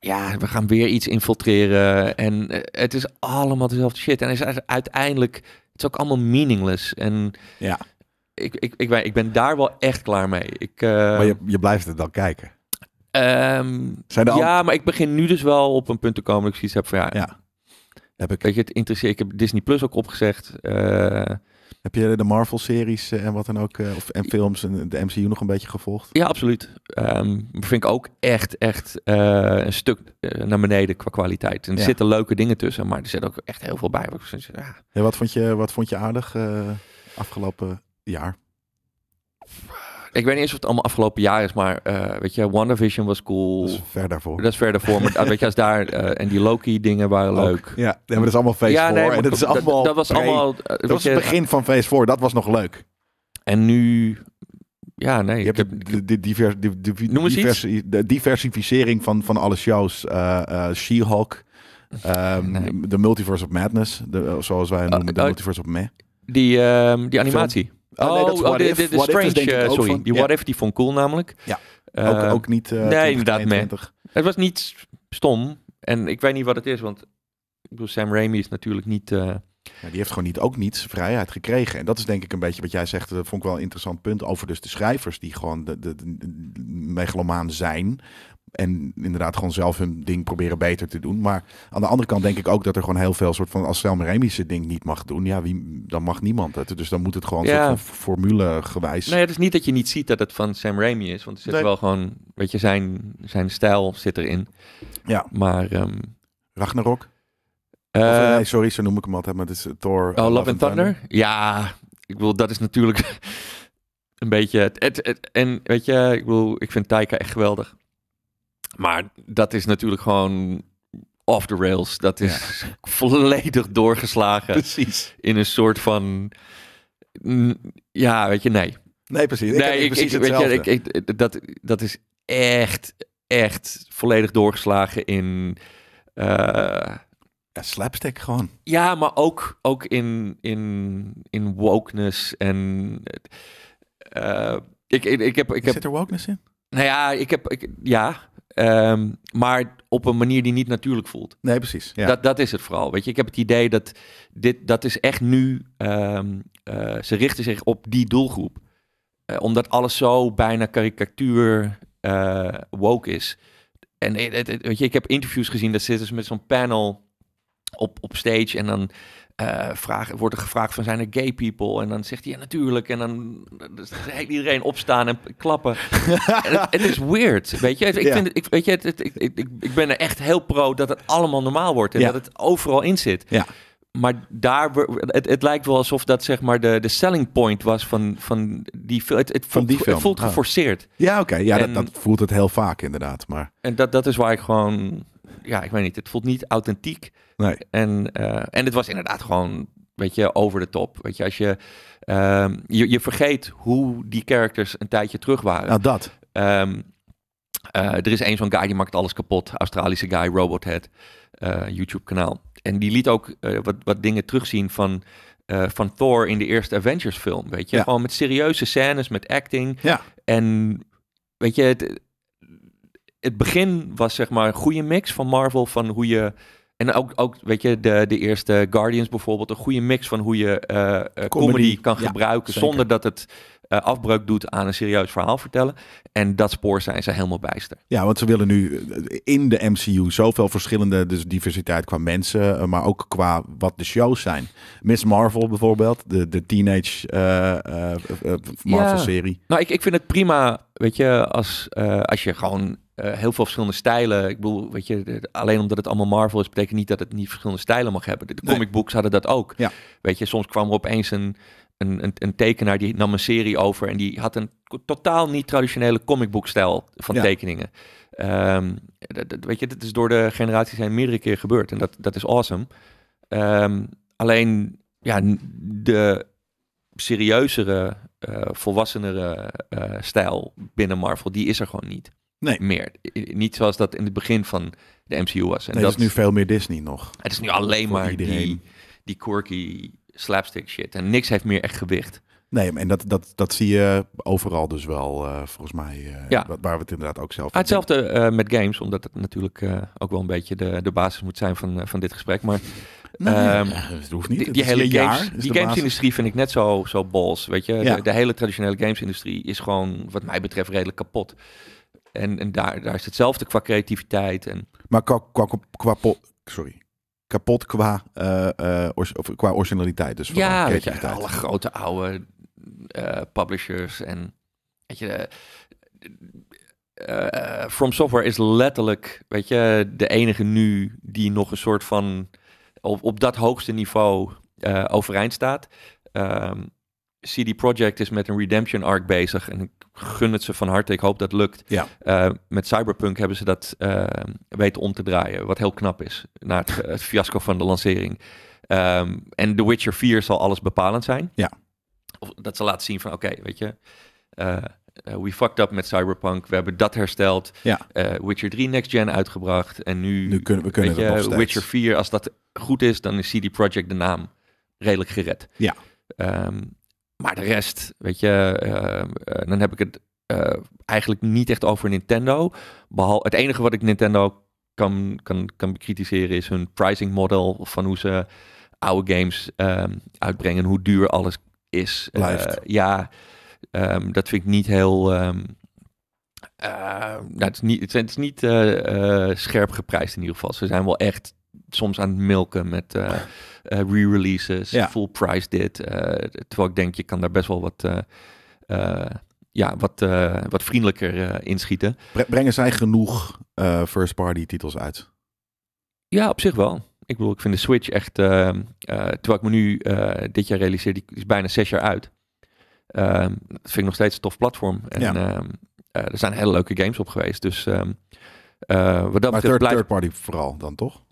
ja, we gaan weer iets infiltreren. En eh, het is allemaal dezelfde shit. En het is uiteindelijk, het is ook allemaal meaningless. En ja. ik, ik, ik, ben, ik ben daar wel echt klaar mee. Ik, uh, maar je, je blijft het dan kijken? Ehm, Zijn ja, maar ik begin nu dus wel op een punt te komen dat ik zoiets heb van ja, ja. Heb ik. Weet je, het interesseert. Ik heb Disney Plus ook opgezegd. Eh, heb je de Marvel-series eh, en wat dan ook, eh, of en films en de MCU nog een beetje gevolgd? Ja, absoluut. Ehm, vind ik ook echt, echt eh, een stuk naar beneden qua kwaliteit. En er zitten leuke dingen tussen, maar er zit ook echt heel veel bij. Ja. ja wat, vond je, wat vond je aardig uh, afgelopen jaar? Ik weet niet eens of het allemaal afgelopen jaar is, maar uh, weet je, WandaVision was cool. Dat is ver daarvoor. Dat is ver daarvoor, maar ah, weet je, als daar uh, en die Loki-dingen waren leuk. Ja, nee, maar dat is allemaal Phase ja, en dat, is allemaal eh, dat, was allemaal... dat was het begin van Phase 4, dat was nog leuk. En nu... Ja, nee. Je hebt de, divers, de, diversificering van, van alle shows. Uh, She-Hulk, um, nee. de Multiverse of Madness, zoals wij oh, noemen, de oh, Multiverse of Me. Die, ehm, die animatie. Film. Ah, oh, oh is De, Strange, is, eh, sorry. die What If, die vond cool namelijk. Ja, ook, eh, ook niet eh, Nee, inderdaad, man. Het was niet stom. En ik weet niet wat het is, want ik bedoel, Sam Raimi is natuurlijk niet... Ja, die heeft gewoon niet, ook niets vrijheid gekregen. En dat is denk ik een beetje wat jij zegt. Dat vond ik wel een interessant punt over dus de schrijvers die gewoon de, de megalomaan zijn. En inderdaad gewoon zelf hun ding proberen beter te doen. Maar aan de andere kant denk ik ook dat er gewoon heel veel soort van... als Sam Raimi zijn ding niet mag doen, ja, wie, dan mag niemand het. Dus dan moet het gewoon ja. soort van formule gewijs... Nee, het is niet dat je niet ziet dat het van Sam Raimi is. Want het zit wel gewoon, weet je, zijn, zijn stijl zit erin. Ja. Maar... Ehm, Ragnarok? Eh, nee, sorry, zo noem ik hem altijd, maar het is eh, Thor... Oh, Love, and Thunder? Ja, ik bedoel, dat is natuurlijk... een beetje het, het, en weet je, ik, bedoel, ik vind Taika echt geweldig. Maar dat is natuurlijk gewoon off the rails. Dat is volledig doorgeslagen. Precies. In een soort van. Mm, ja, weet je, nee. Nee, precies. nee, weet je, ik, ik, dat, dat is echt, echt volledig doorgeslagen in. Eh, slapstick gewoon. Ja, maar ook, ook in, in, in wokeness en. Eh, ik, ik, heb, ik heb, Zit er wokeness in? Nou ja, ik heb. Ik, ja, Ehm, maar op een manier die niet natuurlijk voelt. Nee, precies. Dat, dat is het vooral. Weet je, ik heb het idee dat dit, dat is echt nu, um, ze richten zich op die doelgroep. Eh, omdat alles zo bijna karikatuur eh, woke is. En weet je, ik heb interviews gezien, dat zitten ze met zo'n panel op, op stage en dan uh, eh, vragen, wordt er gevraagd van zijn er gay people? En dan zegt hij ja natuurlijk. En dan dus iedereen opstaan en klappen. en het, is weird, weet je. Ik, vind ik, weet je het, ik, ik, ik, ben er echt heel pro dat het allemaal normaal wordt. En dat het overal in zit. Ja. Maar daar, het, het lijkt wel alsof dat zeg maar de, de selling point was van, van die, het, het van voelt, die film. Het voelt ah. geforceerd. Ja, oké. Ja, dat, dat voelt het heel vaak inderdaad. Maar... En dat, dat is waar ik gewoon ja, ik weet niet, het voelt niet authentiek. Nee. En, eh, en het was inderdaad gewoon, weet je, over de top. Weet je, als je, ehm, je, je vergeet hoe die characters een tijdje terug waren. Nou, dat. Ehm, eh, er is één zo'n guy die maakt alles kapot. Australische guy, Robothead, uh, YouTube-kanaal. En die liet ook wat, wat dingen terugzien van, van Thor in de eerste Avengers-film. Weet je, gewoon met serieuze scènes, met acting. Ja. En weet je, het, het begin was zeg maar een goede mix van Marvel, van hoe je... En ook, ook weet je, de, de eerste Guardians bijvoorbeeld, een goede mix van hoe je uh, comedy. comedy. kan gebruiken zonder dat het eh, afbreuk doet aan een serieus verhaal vertellen. En dat spoor zijn ze helemaal bijster. Ja, want ze willen nu in de MCU zoveel verschillende dus diversiteit qua mensen, maar ook qua wat de shows zijn. Miss Marvel bijvoorbeeld, de, de teenage Marvel-serie. Nou, ik, ik vind het prima, weet je, als, als je gewoon eh, heel veel verschillende stijlen. Ik bedoel, weet je, alleen omdat het allemaal Marvel is, betekent niet dat het niet verschillende stijlen mag hebben. De, de comic books hadden dat ook. Ja. Weet je, soms kwam er opeens een, een, een, tekenaar die nam een serie over en die had een totaal niet traditionele comic book stijl van tekeningen. Ehm, dat, weet je, dat is door de generaties heen meerdere keer gebeurd en dat, dat is awesome. Ehm, alleen, ja, de serieuzere, uh, volwassenere eh, stijl binnen Marvel, die is er gewoon niet nee. meer. Niet zoals dat in het begin van de MCU was. En dat is nu veel meer Disney nog. Het is nu alleen maar die, die quirky slapstick shit. En niks heeft meer echt gewicht. Nee, en dat, dat, dat zie je overal dus wel, eh, volgens mij. Eh, ja. Waar we het inderdaad ook zelf... Ah, hetzelfde eh, met games, omdat het natuurlijk ook wel een beetje de, de basis moet zijn van, van dit gesprek. Maar ehm, het hoeft niet. Die, hele games, die gamesindustrie vind ik net zo, zo bols, weet je. De, de, hele traditionele gamesindustrie is gewoon, wat mij betreft, redelijk kapot. En, en daar, daar is hetzelfde qua creativiteit. En... Maar qua, qua, qua, qua sorry, kapot qua, uh, uh, of qua originaliteit. Dus ja, creativiteit. Je, alle grote oude uh, publishers en weet je, From Software is letterlijk, weet je, de enige nu die nog een soort van op, op dat hoogste niveau overeind staat. Um, CD Project is met een redemption arc bezig. En ik gun het ze van harte. Ik hoop dat lukt. Eh, met Cyberpunk hebben ze dat eh, weten om te draaien. Wat heel knap is. Na het, fiasco van de lancering. Ehm, en The Witcher 4 zal alles bepalend zijn. Ja. Of dat ze laten zien van oké, weet je. Uh, we fucked up met Cyberpunk. We hebben dat hersteld. Ja. Witcher 3 Next Gen uitgebracht. En nu, nu kunnen we kunnen weet Witcher 4, als dat goed is, dan is CD Project de naam redelijk gered. Ja. Ehm, maar de rest, weet je, eh, eh, dan heb ik het eh, eigenlijk niet echt over Nintendo. Behal het enige wat ik Nintendo kan, kan, kan bekritiseren is hun pricing model van hoe ze oude games um, uitbrengen, hoe duur alles is. ja, ehm, dat vind ik niet heel. Um, het is niet, het is niet scherp geprijsd in ieder geval. Ze zijn wel echt soms aan het milken met eh, eh, re-releases, full price dit. Eh, terwijl ik denk, je kan daar best wel wat, ja, wat, wat vriendelijker inschieten. Brengen zij genoeg first party titels uit? Ja, op zich wel. Ik bedoel, ik vind de Switch echt, terwijl ik me nu dit jaar realiseer, die is bijna zes jaar uit. Ehm, vind ik nog steeds een tof platform. En ehm, er zijn hele leuke games op geweest. Dus ehm, wat dat maar third party vooral dan toch?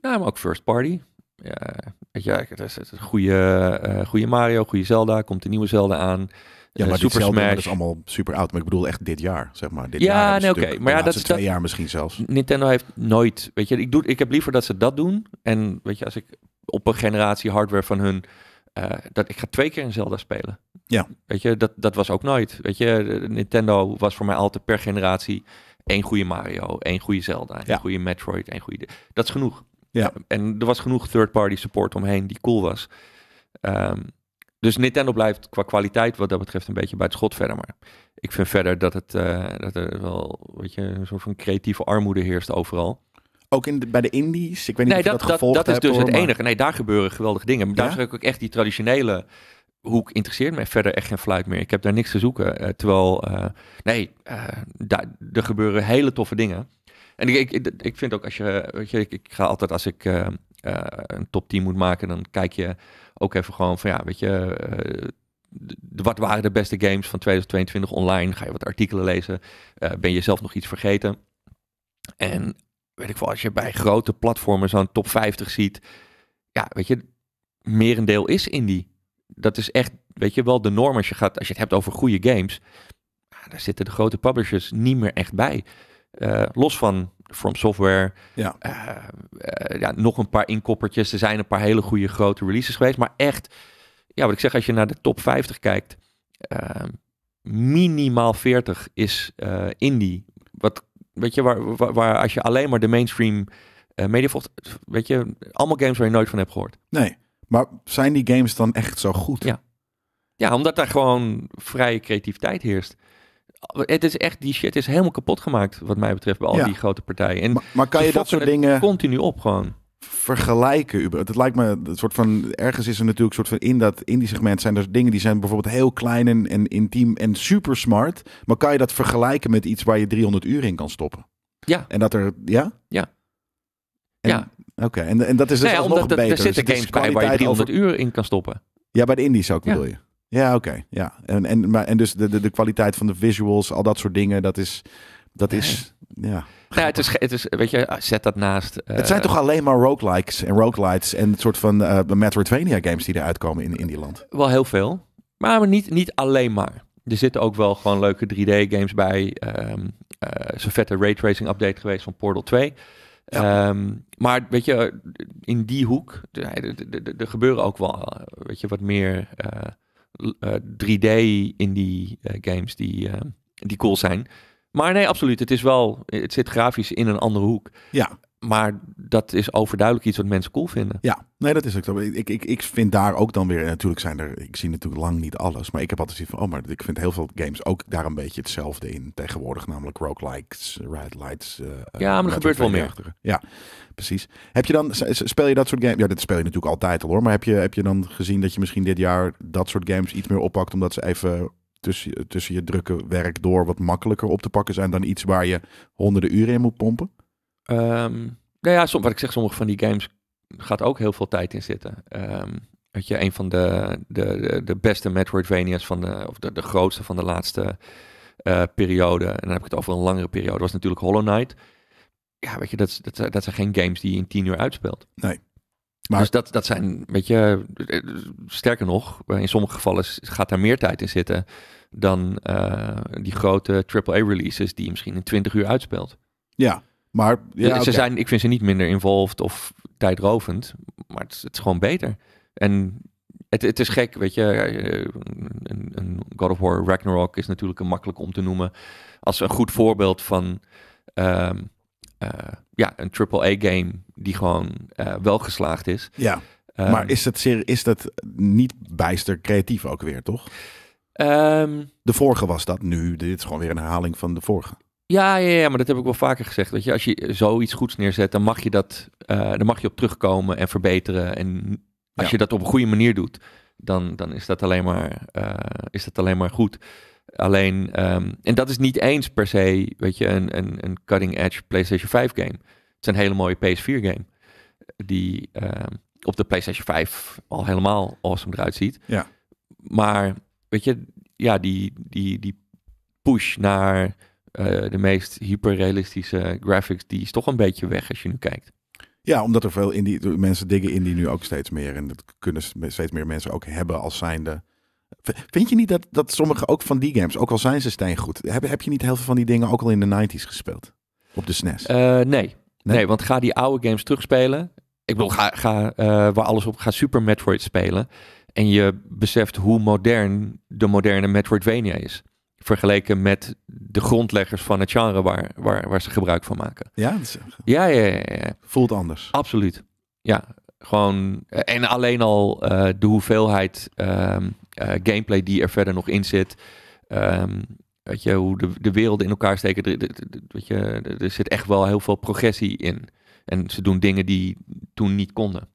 nou maar ook first party. Ja, weet je, het is, het een goede, eh, goede Mario, goede Zelda. Komt een nieuwe Zelda aan. Ja, eh, maar Super Zelda, dat is allemaal super oud. Maar ik bedoel echt dit jaar, zeg maar. Dit ja, jaar nee, oké. Maar ja, dat is twee jaar misschien zelfs. Nintendo heeft nooit, weet je, ik, doe, ik heb liever dat ze dat doen. En weet je, als ik op een generatie hardware van hun, eh, dat ik ga twee keer een Zelda spelen. Ja. Weet je, dat, dat was ook nooit. Weet je, Nintendo was voor mij altijd per generatie één goede Mario, één goede Zelda, één ja. goede Metroid, één goede. Dat is genoeg. Ja. En er was genoeg third-party support omheen die cool was. Um, dus Nintendo blijft qua kwaliteit wat dat betreft een beetje bij het schot verder. Maar ik vind verder dat, het, eh, dat er wel weet je, een soort van creatieve armoede heerst overal. Ook in bij de indies? Ik weet niet nee, of dat, dat, dat is dus het enige. Nee, daar gebeuren geweldige dingen. Maar ja? daar ook echt die traditionele hoek interesseert me verder echt geen fluit meer. Ik heb daar niks te zoeken. Eh, terwijl, eh, nee, daar, er gebeuren hele toffe dingen. En ik, ik, vind ook als je, weet je, ik, ik ga altijd als ik eh, eh, een top 10 moet maken, dan kijk je ook even gewoon van ja, weet je, eh, wat waren de beste games van 2022 online? Ga je wat artikelen lezen? ben je zelf nog iets vergeten? En weet ik wel, als je bij grote platformen zo'n top 50 ziet, ja, weet je, merendeel is indie. Dat is echt, weet je wel, de norm als je, gaat, als je het hebt over goede games. daar zitten de grote publishers niet meer echt bij. Eh, los van From Software. Ja. Eh, eh, ja, nog een paar inkoppertjes. Er zijn een paar hele goede grote releases geweest. Maar echt, ja, wat ik zeg, als je naar de top 50 kijkt, ehm, minimaal 40 is indie. Wat, weet je, waar, waar, waar, als je alleen maar de mainstream media volgt, weet je, allemaal games waar je nooit van hebt gehoord. Nee, maar zijn die games dan echt zo goed? Ja. Ja, omdat daar gewoon vrije creativiteit heerst het is echt, die shit is helemaal kapot gemaakt, wat mij betreft, bij al die grote partijen. En maar, kan je dat soort dingen. continu op gewoon vergelijken. Het lijkt me een soort van. Ergens is er natuurlijk een soort van in dat indie segment zijn er dingen die zijn bijvoorbeeld heel klein en, intiem en super smart. Maar kan je dat vergelijken met iets waar je 300 uur in kan stoppen? Ja. En dat er. Ja? Ja. ja. Oké, en, en dat is dus nee, nou nog beter. Er dus zitten dus games bij waar je 300 uur in kan stoppen. Ja, bij de indies ook ik bedoel je? Ja, oké. ja. En, en, maar, en dus de, de, de kwaliteit van de visuals, al dat soort dingen, dat is... Dat is, ja. ja nou, het, is, het is, weet je, zet dat naast. het eh, zijn toch alleen maar roguelikes en roguelites en het soort van eh, Metroidvania games die eruit komen in, in die land? Wel heel veel, maar niet, niet alleen maar. Er zitten ook wel gewoon leuke 3D games bij. Um, uh, zo'n vette raytracing update geweest van Portal 2. Ehm, maar weet je, in die hoek, er gebeuren ook wel, weet je, wat meer... 3D eh, in die eh, games die, eh, die cool zijn. Maar nee, absoluut. Het is wel, het zit grafisch in een andere hoek. Ja. Maar dat is overduidelijk iets wat mensen cool vinden. Ja, nee, dat is ook zo. Ik, ik, ik vind daar ook dan weer. Natuurlijk zijn er. Ik zie natuurlijk lang niet alles. Maar ik heb altijd zoiets van. Oh, maar ik vind heel veel games ook daar een beetje hetzelfde in tegenwoordig. Namelijk roguelikes, red lights. Eh, eh, ja, maar er gebeurt wel meer. Ja, precies. Heb je dan. Speel je dat soort games? Ja, dat speel je natuurlijk altijd al hoor. Maar heb je, heb je dan gezien dat je misschien dit jaar dat soort games iets meer oppakt? Omdat ze even tussen, tussen je drukke werk door wat makkelijker op te pakken zijn dan iets waar je honderden uren in moet pompen? Ehm, nou ja, wat ik zeg, sommige van die games gaat ook heel veel tijd in zitten. Ehm, weet je, een van de, de, de beste Metroidvania's van de, of de, de grootste van de laatste eh, periode, en dan heb ik het over een langere periode, was natuurlijk Hollow Knight. Ja, weet je, dat, dat, dat zijn geen games die je in tien uur uitspeelt. Nee. Maar... Dus dat, dat zijn, weet je, sterker nog, in sommige gevallen gaat daar meer tijd in zitten dan eh, die grote AAA-releases die je misschien in 20 uur uitspeelt. Ja, maar ja, ze zijn, ik vind ze niet minder involved of tijdrovend, maar het, is gewoon beter. En het, het, is gek, weet je. Eh, een, een, God of War Ragnarok is natuurlijk een makkelijk om te noemen als een goed voorbeeld van um, uh, ja, een AAA-game die gewoon eh, wel geslaagd is. Ja. Ehm, maar is dat, is dat niet bijster creatief ook weer, toch? Ehm, de vorige was dat, nu dit is gewoon weer een herhaling van de vorige. Ja, ja, ja, maar dat heb ik wel vaker gezegd. Dat je, als je zoiets goeds neerzet, dan mag je, dat, eh, dan mag je op terugkomen en verbeteren. En als je dat op een goede manier doet, dan, dan is, dat alleen maar, eh, is dat alleen maar goed. Alleen, ehm, en dat is niet eens per se, weet je, een, een, een cutting edge PlayStation 5 game. Het is een hele mooie PS4 game. Die ehm, op de PlayStation 5 al helemaal awesome eruit ziet. Ja. Maar, weet je, ja, die, die, die push naar eh, de meest hyperrealistische graphics, die is toch een beetje weg als je nu kijkt. Ja, omdat er veel mensen mensen in die nu ook steeds meer. En dat kunnen steeds meer mensen ook hebben als zijnde. Vind je niet dat, dat sommige ook van die games, ook al zijn ze steengoed, heb, heb je niet heel veel van die dingen ook al in de 90s gespeeld? Op de SNES? E eh, nee. nee. want ga die oude games terugspelen. Ik wil ga, ga eh, waar alles op, ga Super Metroid spelen. En je beseft hoe modern de moderne Metroidvania is vergeleken met de grondleggers van het genre waar, waar, waar ze gebruik van maken. Ja, dat is... ja, ja, ja, ja, Voelt anders. Absoluut. Ja, gewoon. Eh, en alleen al eh, de hoeveelheid ehm, eh, gameplay die er verder nog in zit. Um, weet je, hoe de, de werelden in elkaar steken. De, je, er zit echt wel heel veel progressie in. En ze doen dingen die toen niet konden.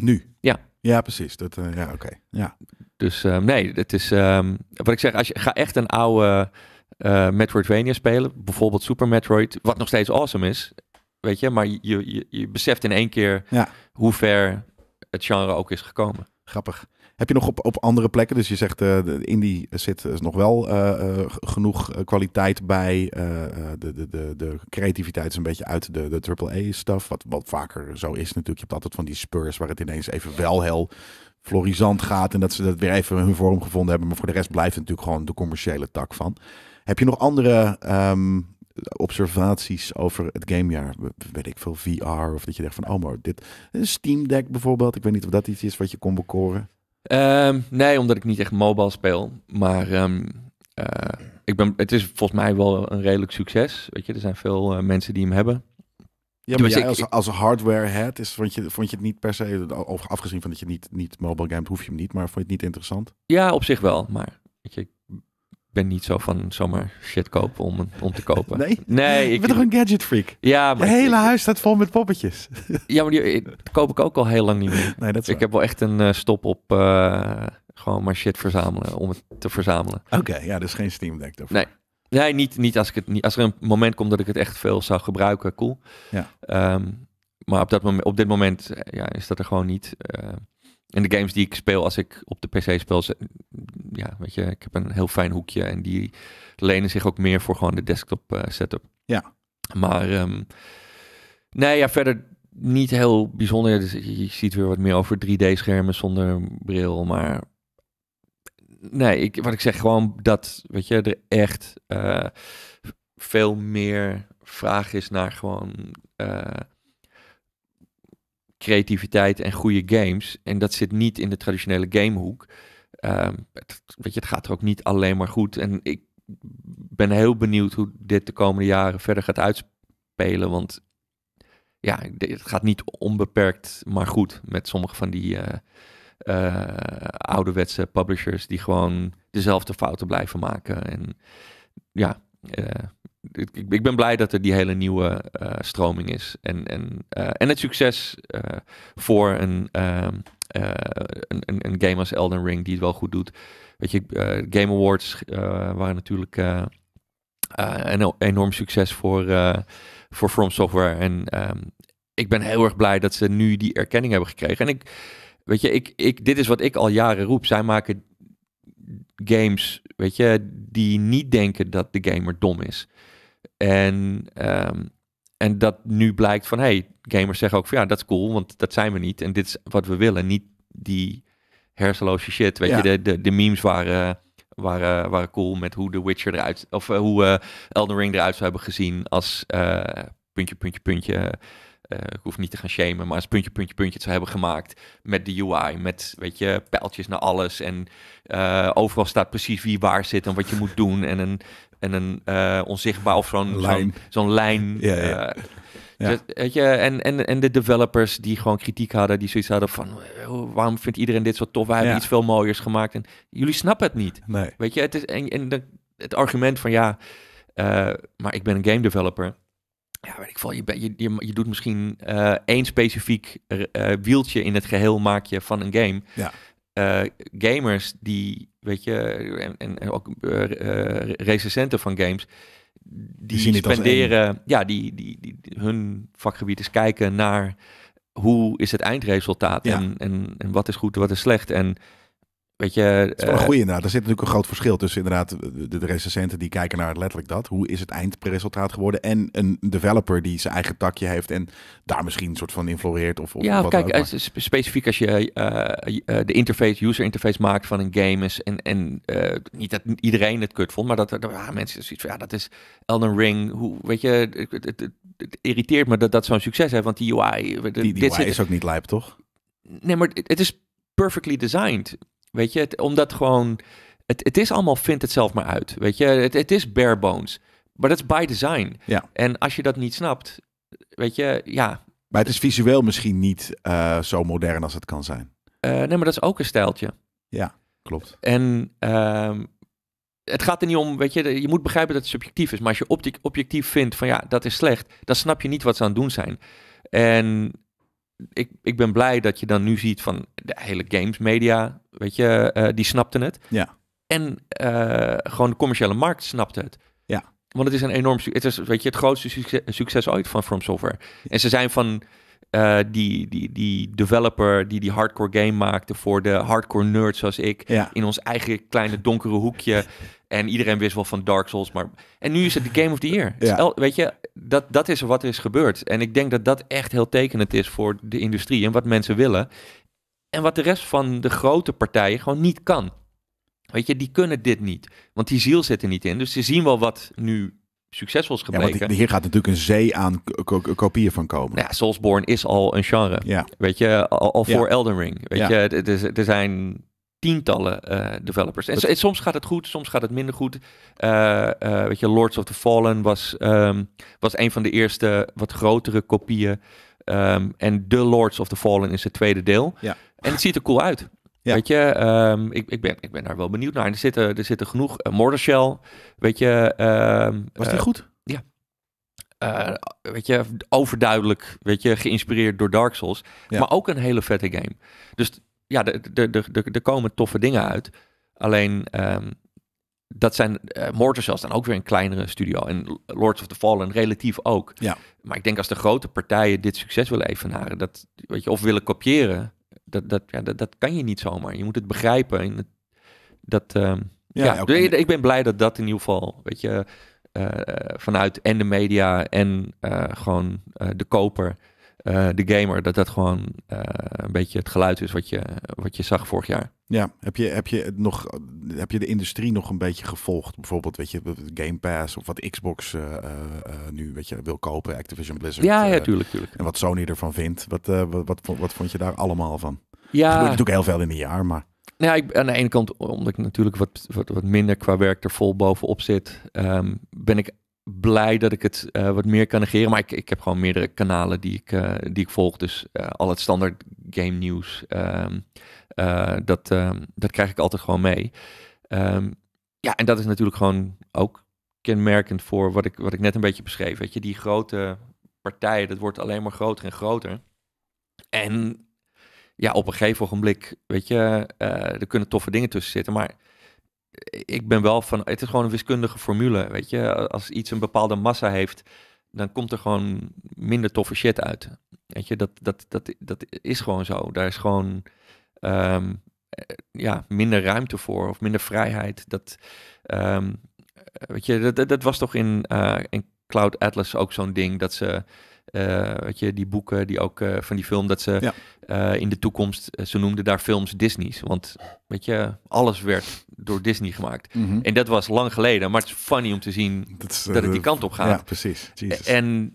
Nu? Ja. Ja, precies. Dat, ja, oké. Ja. Dus ehm, nee, het is ehm, wat ik zeg. Als je ga echt een oude eh, Metroidvania spelen, bijvoorbeeld Super Metroid, wat nog steeds awesome is, weet je. Maar je, je, je beseft in één keer ja. hoe ver het genre ook is gekomen. Grappig. Heb je nog op, op andere plekken, dus je zegt uh, de indie zit is nog wel eh, genoeg kwaliteit bij. de, de, de, de creativiteit is een beetje uit de, de AAA-stuff, wat, wat vaker zo is natuurlijk. Je hebt altijd van die spurs waar het ineens even wel heel florisant gaat en dat ze dat weer even hun vorm gevonden hebben. Maar voor de rest blijft het natuurlijk gewoon de commerciële tak van. Heb je nog andere ehm, observaties over het gamejaar? Weet ik veel, VR of dat je denkt van, oh maar dit, Steam Deck bijvoorbeeld. Ik weet niet of dat iets is wat je kon bekoren. Ehm, nee, omdat ik niet echt mobile speel. Maar ehm, eh, ik ben, het is volgens mij wel een redelijk succes. Weet je, er zijn veel eh, mensen die hem hebben. Ja, maar jij als, als hardware-head vond je, vond je het niet per se, of afgezien van dat je niet, niet mobile gamet, hoef je hem niet, maar vond je het niet interessant? Ja, op zich wel, maar weet je, ik ben niet zo van zomaar shit kopen om, om te kopen. Nee? Nee. Ik, ben toch een gadget freak? Ja, maar... hele huis staat vol met poppetjes. Ja, maar die dat koop ik ook al heel lang niet meer. Nee, dat is Ik heb wel echt een eh, stop op eh, gewoon maar shit verzamelen, om het te verzamelen. Oké, okay, ja, dus geen Steam Deck daarvoor. Nee. Nee, niet, niet als, ik het, niet als er een moment komt dat ik het echt veel zou gebruiken, cool. Ja. Ehm, maar op, dat moment, op dit moment eh, ja, is dat er gewoon niet. Eh, en de games die ik speel als ik op de PC speel, ja, weet je, ik heb een heel fijn hoekje en die lenen zich ook meer voor gewoon de desktop eh, setup. Ja. Maar um, nee, ja, verder niet heel bijzonder. Dus je ziet weer wat meer over 3D-schermen zonder bril, maar nee, ik, wat ik zeg, gewoon dat, weet je, er echt eh, veel meer vraag is naar gewoon eh, creativiteit en goede games. En dat zit niet in de traditionele gamehoek. Ehm, het, weet je, het gaat er ook niet alleen maar goed. En ik ben heel benieuwd hoe dit de komende jaren verder gaat uitspelen. Want ja, het gaat niet onbeperkt, maar goed met sommige van die. Eh, uh, ouderwetse publishers die gewoon dezelfde fouten blijven maken. En ja, eh, ik, ik, ben blij dat er die hele nieuwe eh, stroming is. En, en, en het succes voor ehm, een, een, een, game als Elden Ring die het wel goed doet. Weet je, Game Awards waren natuurlijk een enorm succes voor, voor From Software. En ehm, ik ben heel erg blij dat ze nu die erkenning hebben gekregen. En ik Weet je, ik, ik, dit is wat ik al jaren roep. Zij maken games, weet je, die niet denken dat de gamer dom is. En, ehm, en dat nu blijkt van, hey, gamers zeggen ook van, ja, dat is cool, want dat zijn we niet. En dit is wat we willen, niet die hersenloze shit. Weet je, de, de, de memes waren, waren, waren cool met hoe The Witcher eruit, of eh, hoe uh, Elden Ring eruit zou hebben gezien als eh, puntje, puntje, puntje uh, ik hoef niet te gaan shamen, maar als puntje, puntje, puntje het zou hebben gemaakt met de UI, met, weet je, pijltjes naar alles en eh, overal staat precies wie waar zit en wat je moet doen en een, en een eh, onzichtbaar of zo'n lijn. Zo'n, lijn ja, ja. Ja. Dus, weet je, en, en, en de developers die gewoon kritiek hadden, die zoiets hadden van waarom vindt iedereen dit zo tof? Wij hebben iets veel mooiers gemaakt. En jullie snappen het niet. Nee. Weet je, het is en, en het argument van ja, maar ik ben een game developer ja, weet ik veel, je, je, je, je doet misschien eh, één specifiek eh, eh, wieltje in het geheel maak je van een game. Ja. gamers die, weet je, en, en ook recensenten van games, die, spenderen, ja, die, die, die, hun vakgebied is kijken naar hoe is het eindresultaat en, en, en wat is goed en wat is slecht. En Weet je, het is wel een eh, goede inderdaad. Er zit natuurlijk een groot verschil tussen inderdaad de, de recensenten die kijken naar letterlijk dat. Hoe is het eindresultaat geworden? En een developer die zijn eigen takje heeft en daar misschien een soort van infloreert Of, of ja, wat kijk, ook. Eh, specifiek als je eh, de interface, user interface maakt van een game is. En, en niet dat iedereen het kut vond, maar dat, er ah, mensen zoiets van, ja, dat is Elden Ring. Hoe, weet je, het, irriteert me dat dat zo'n succes heeft, want die UI... Die, dit is ook niet lijp, toch? Nee, maar het is perfectly designed. Weet je, omdat gewoon. Het, het is allemaal, vind het zelf maar uit. Weet je, het, het is bare bones. Maar dat is by design. Ja. En als je dat niet snapt, weet je, ja. Maar het is visueel misschien niet eh, zo modern als het kan zijn. Eh, nee, maar dat is ook een stijltje. Ja, klopt. En ehm, het gaat er niet om, weet je, je moet begrijpen dat het subjectief is. Maar als je objectief vindt van ja, dat is slecht, dan snap je niet wat ze aan het doen zijn. En ik, ik ben blij dat je dan nu ziet van de hele games media, weet je, eh, die snapten het. Ja. En eh, gewoon de commerciële markt snapte het. Ja. Want het is een enorm, het is weet je, het grootste succes, succes ooit van From Software. En ze zijn van eh, die, die, die developer die die hardcore game maakte voor de hardcore nerds zoals ik, ja. in ons eigen kleine donkere hoekje. En iedereen wist wel van Dark Souls, maar... En nu is het de Game of the Year. Ja. weet je, dat, dat is wat er is gebeurd. En ik denk dat dat echt heel tekenend is voor de industrie en wat mensen willen. En wat de rest van de grote partijen gewoon niet kan. Weet je, die kunnen dit niet. Want die ziel zit er niet in. Dus ze zien wel wat nu succesvol is gebleken. hier gaat natuurlijk een zee aan kopieën van komen. Nou Soulsborne is al een genre. Weet je, al, voor Elden Ring. Weet je, er, zijn tientallen eh, developers. En, soms gaat het goed, soms gaat het minder goed. Eh, eh, weet je, Lords of the Fallen was, ehm, was een van de eerste wat grotere kopieën. Um, en The Lords of the Fallen is het tweede deel. Ja. En het ziet er cool uit. Weet je, ehm, ik, ik, ben, ik ben daar wel benieuwd naar. er zitten, er zitten genoeg. Uh, eh, Mordershell, weet je. Ehm, Was die eh, goed? Ja. Eh, weet je, overduidelijk, weet je, geïnspireerd door Dark Souls. Maar ook een hele vette game. Dus ja, er komen toffe dingen uit. Alleen, ehm, dat zijn uh, is dan ook weer een kleinere studio. En Lords of the Fallen relatief ook. Ja. Maar ik denk als de grote partijen dit succes willen evenaren, dat, weet je, of willen kopiëren dat, dat, ja, dat, dat kan je niet zomaar. Je moet het begrijpen. En dat, ehm, ja, ja ik ben blij dat dat in ieder geval, weet je, eh, vanuit en de media en eh, gewoon eh, de koper eh, de gamer, dat dat gewoon eh, een beetje het geluid is wat je, wat je zag vorig jaar. Ja, heb je, heb, je nog, heb je de industrie nog een beetje gevolgd? Bijvoorbeeld, weet je, Game Pass of wat Xbox eh, nu weet je, wil kopen, Activision Blizzard. Ja, ja, tuurlijk, tuurlijk. En wat Sony ervan vindt. Wat, wat, wat, wat, vond je daar allemaal van? Ja. Er natuurlijk heel veel in een jaar, maar... Nou, ik, aan de ene kant, omdat ik natuurlijk wat, wat, wat minder qua werk er vol bovenop zit, ehm, ben ik blij dat ik het eh, wat meer kan negeren. Maar ik, ik heb gewoon meerdere kanalen die ik, eh, die ik volg. Dus eh, al het standaard game nieuws, ehm, dat, ehm, dat krijg ik altijd gewoon mee. Ehm, ja, en dat is natuurlijk gewoon ook kenmerkend voor wat ik, wat ik net een beetje beschreef. Weet je, die grote partijen, dat wordt alleen maar groter en groter. En ja, op een gegeven ogenblik, weet je, er kunnen toffe dingen tussen zitten. Maar ik ben wel van, het is gewoon een wiskundige formule, weet je. Als iets een bepaalde massa heeft, dan komt er gewoon minder toffe shit uit. Weet je, dat, dat, dat, dat is gewoon zo. Daar is gewoon ehm, eh, ja, minder ruimte voor of minder vrijheid. Dat, ehm, eh, weet je, dat, dat, was toch in, eh, in Cloud Atlas ook zo'n ding dat ze uh, weet je, die boeken, die ook eh, van die film, dat ze eh, in de toekomst, ze noemden daar films Disney's. Want weet je, alles werd door Disney gemaakt. Mhm. En dat was lang geleden, maar het is funny om te zien dat, het die kant op gaat. Ja, precies. En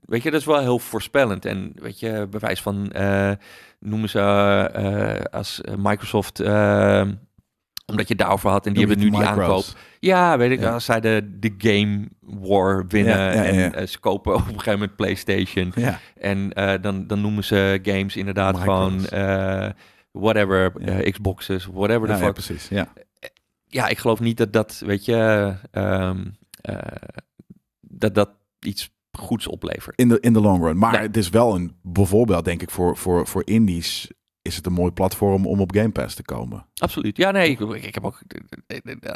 weet je, dat is wel heel voorspellend. En weet je, bewijs van, noemen ze als Microsoft omdat je daarover had en die hebben nu die aankoop. Ja, weet ik. Ja. Als zij de, de Game War winnen en uh, ze kopen op een gegeven moment PlayStation. En eh, dan, dan noemen ze games inderdaad micros. gewoon eh, whatever, Xboxes, whatever de nou fuck. precies, ja. Ja, ik geloof niet dat dat, weet je, ehm, dat dat iets goeds oplevert. In de, in de long run. Maar het is wel een bijvoorbeeld, denk ik, voor, voor, voor indies is het een mooi platform om op Game Pass te komen. Absoluut. Ja, nee, ik, ik, heb ook,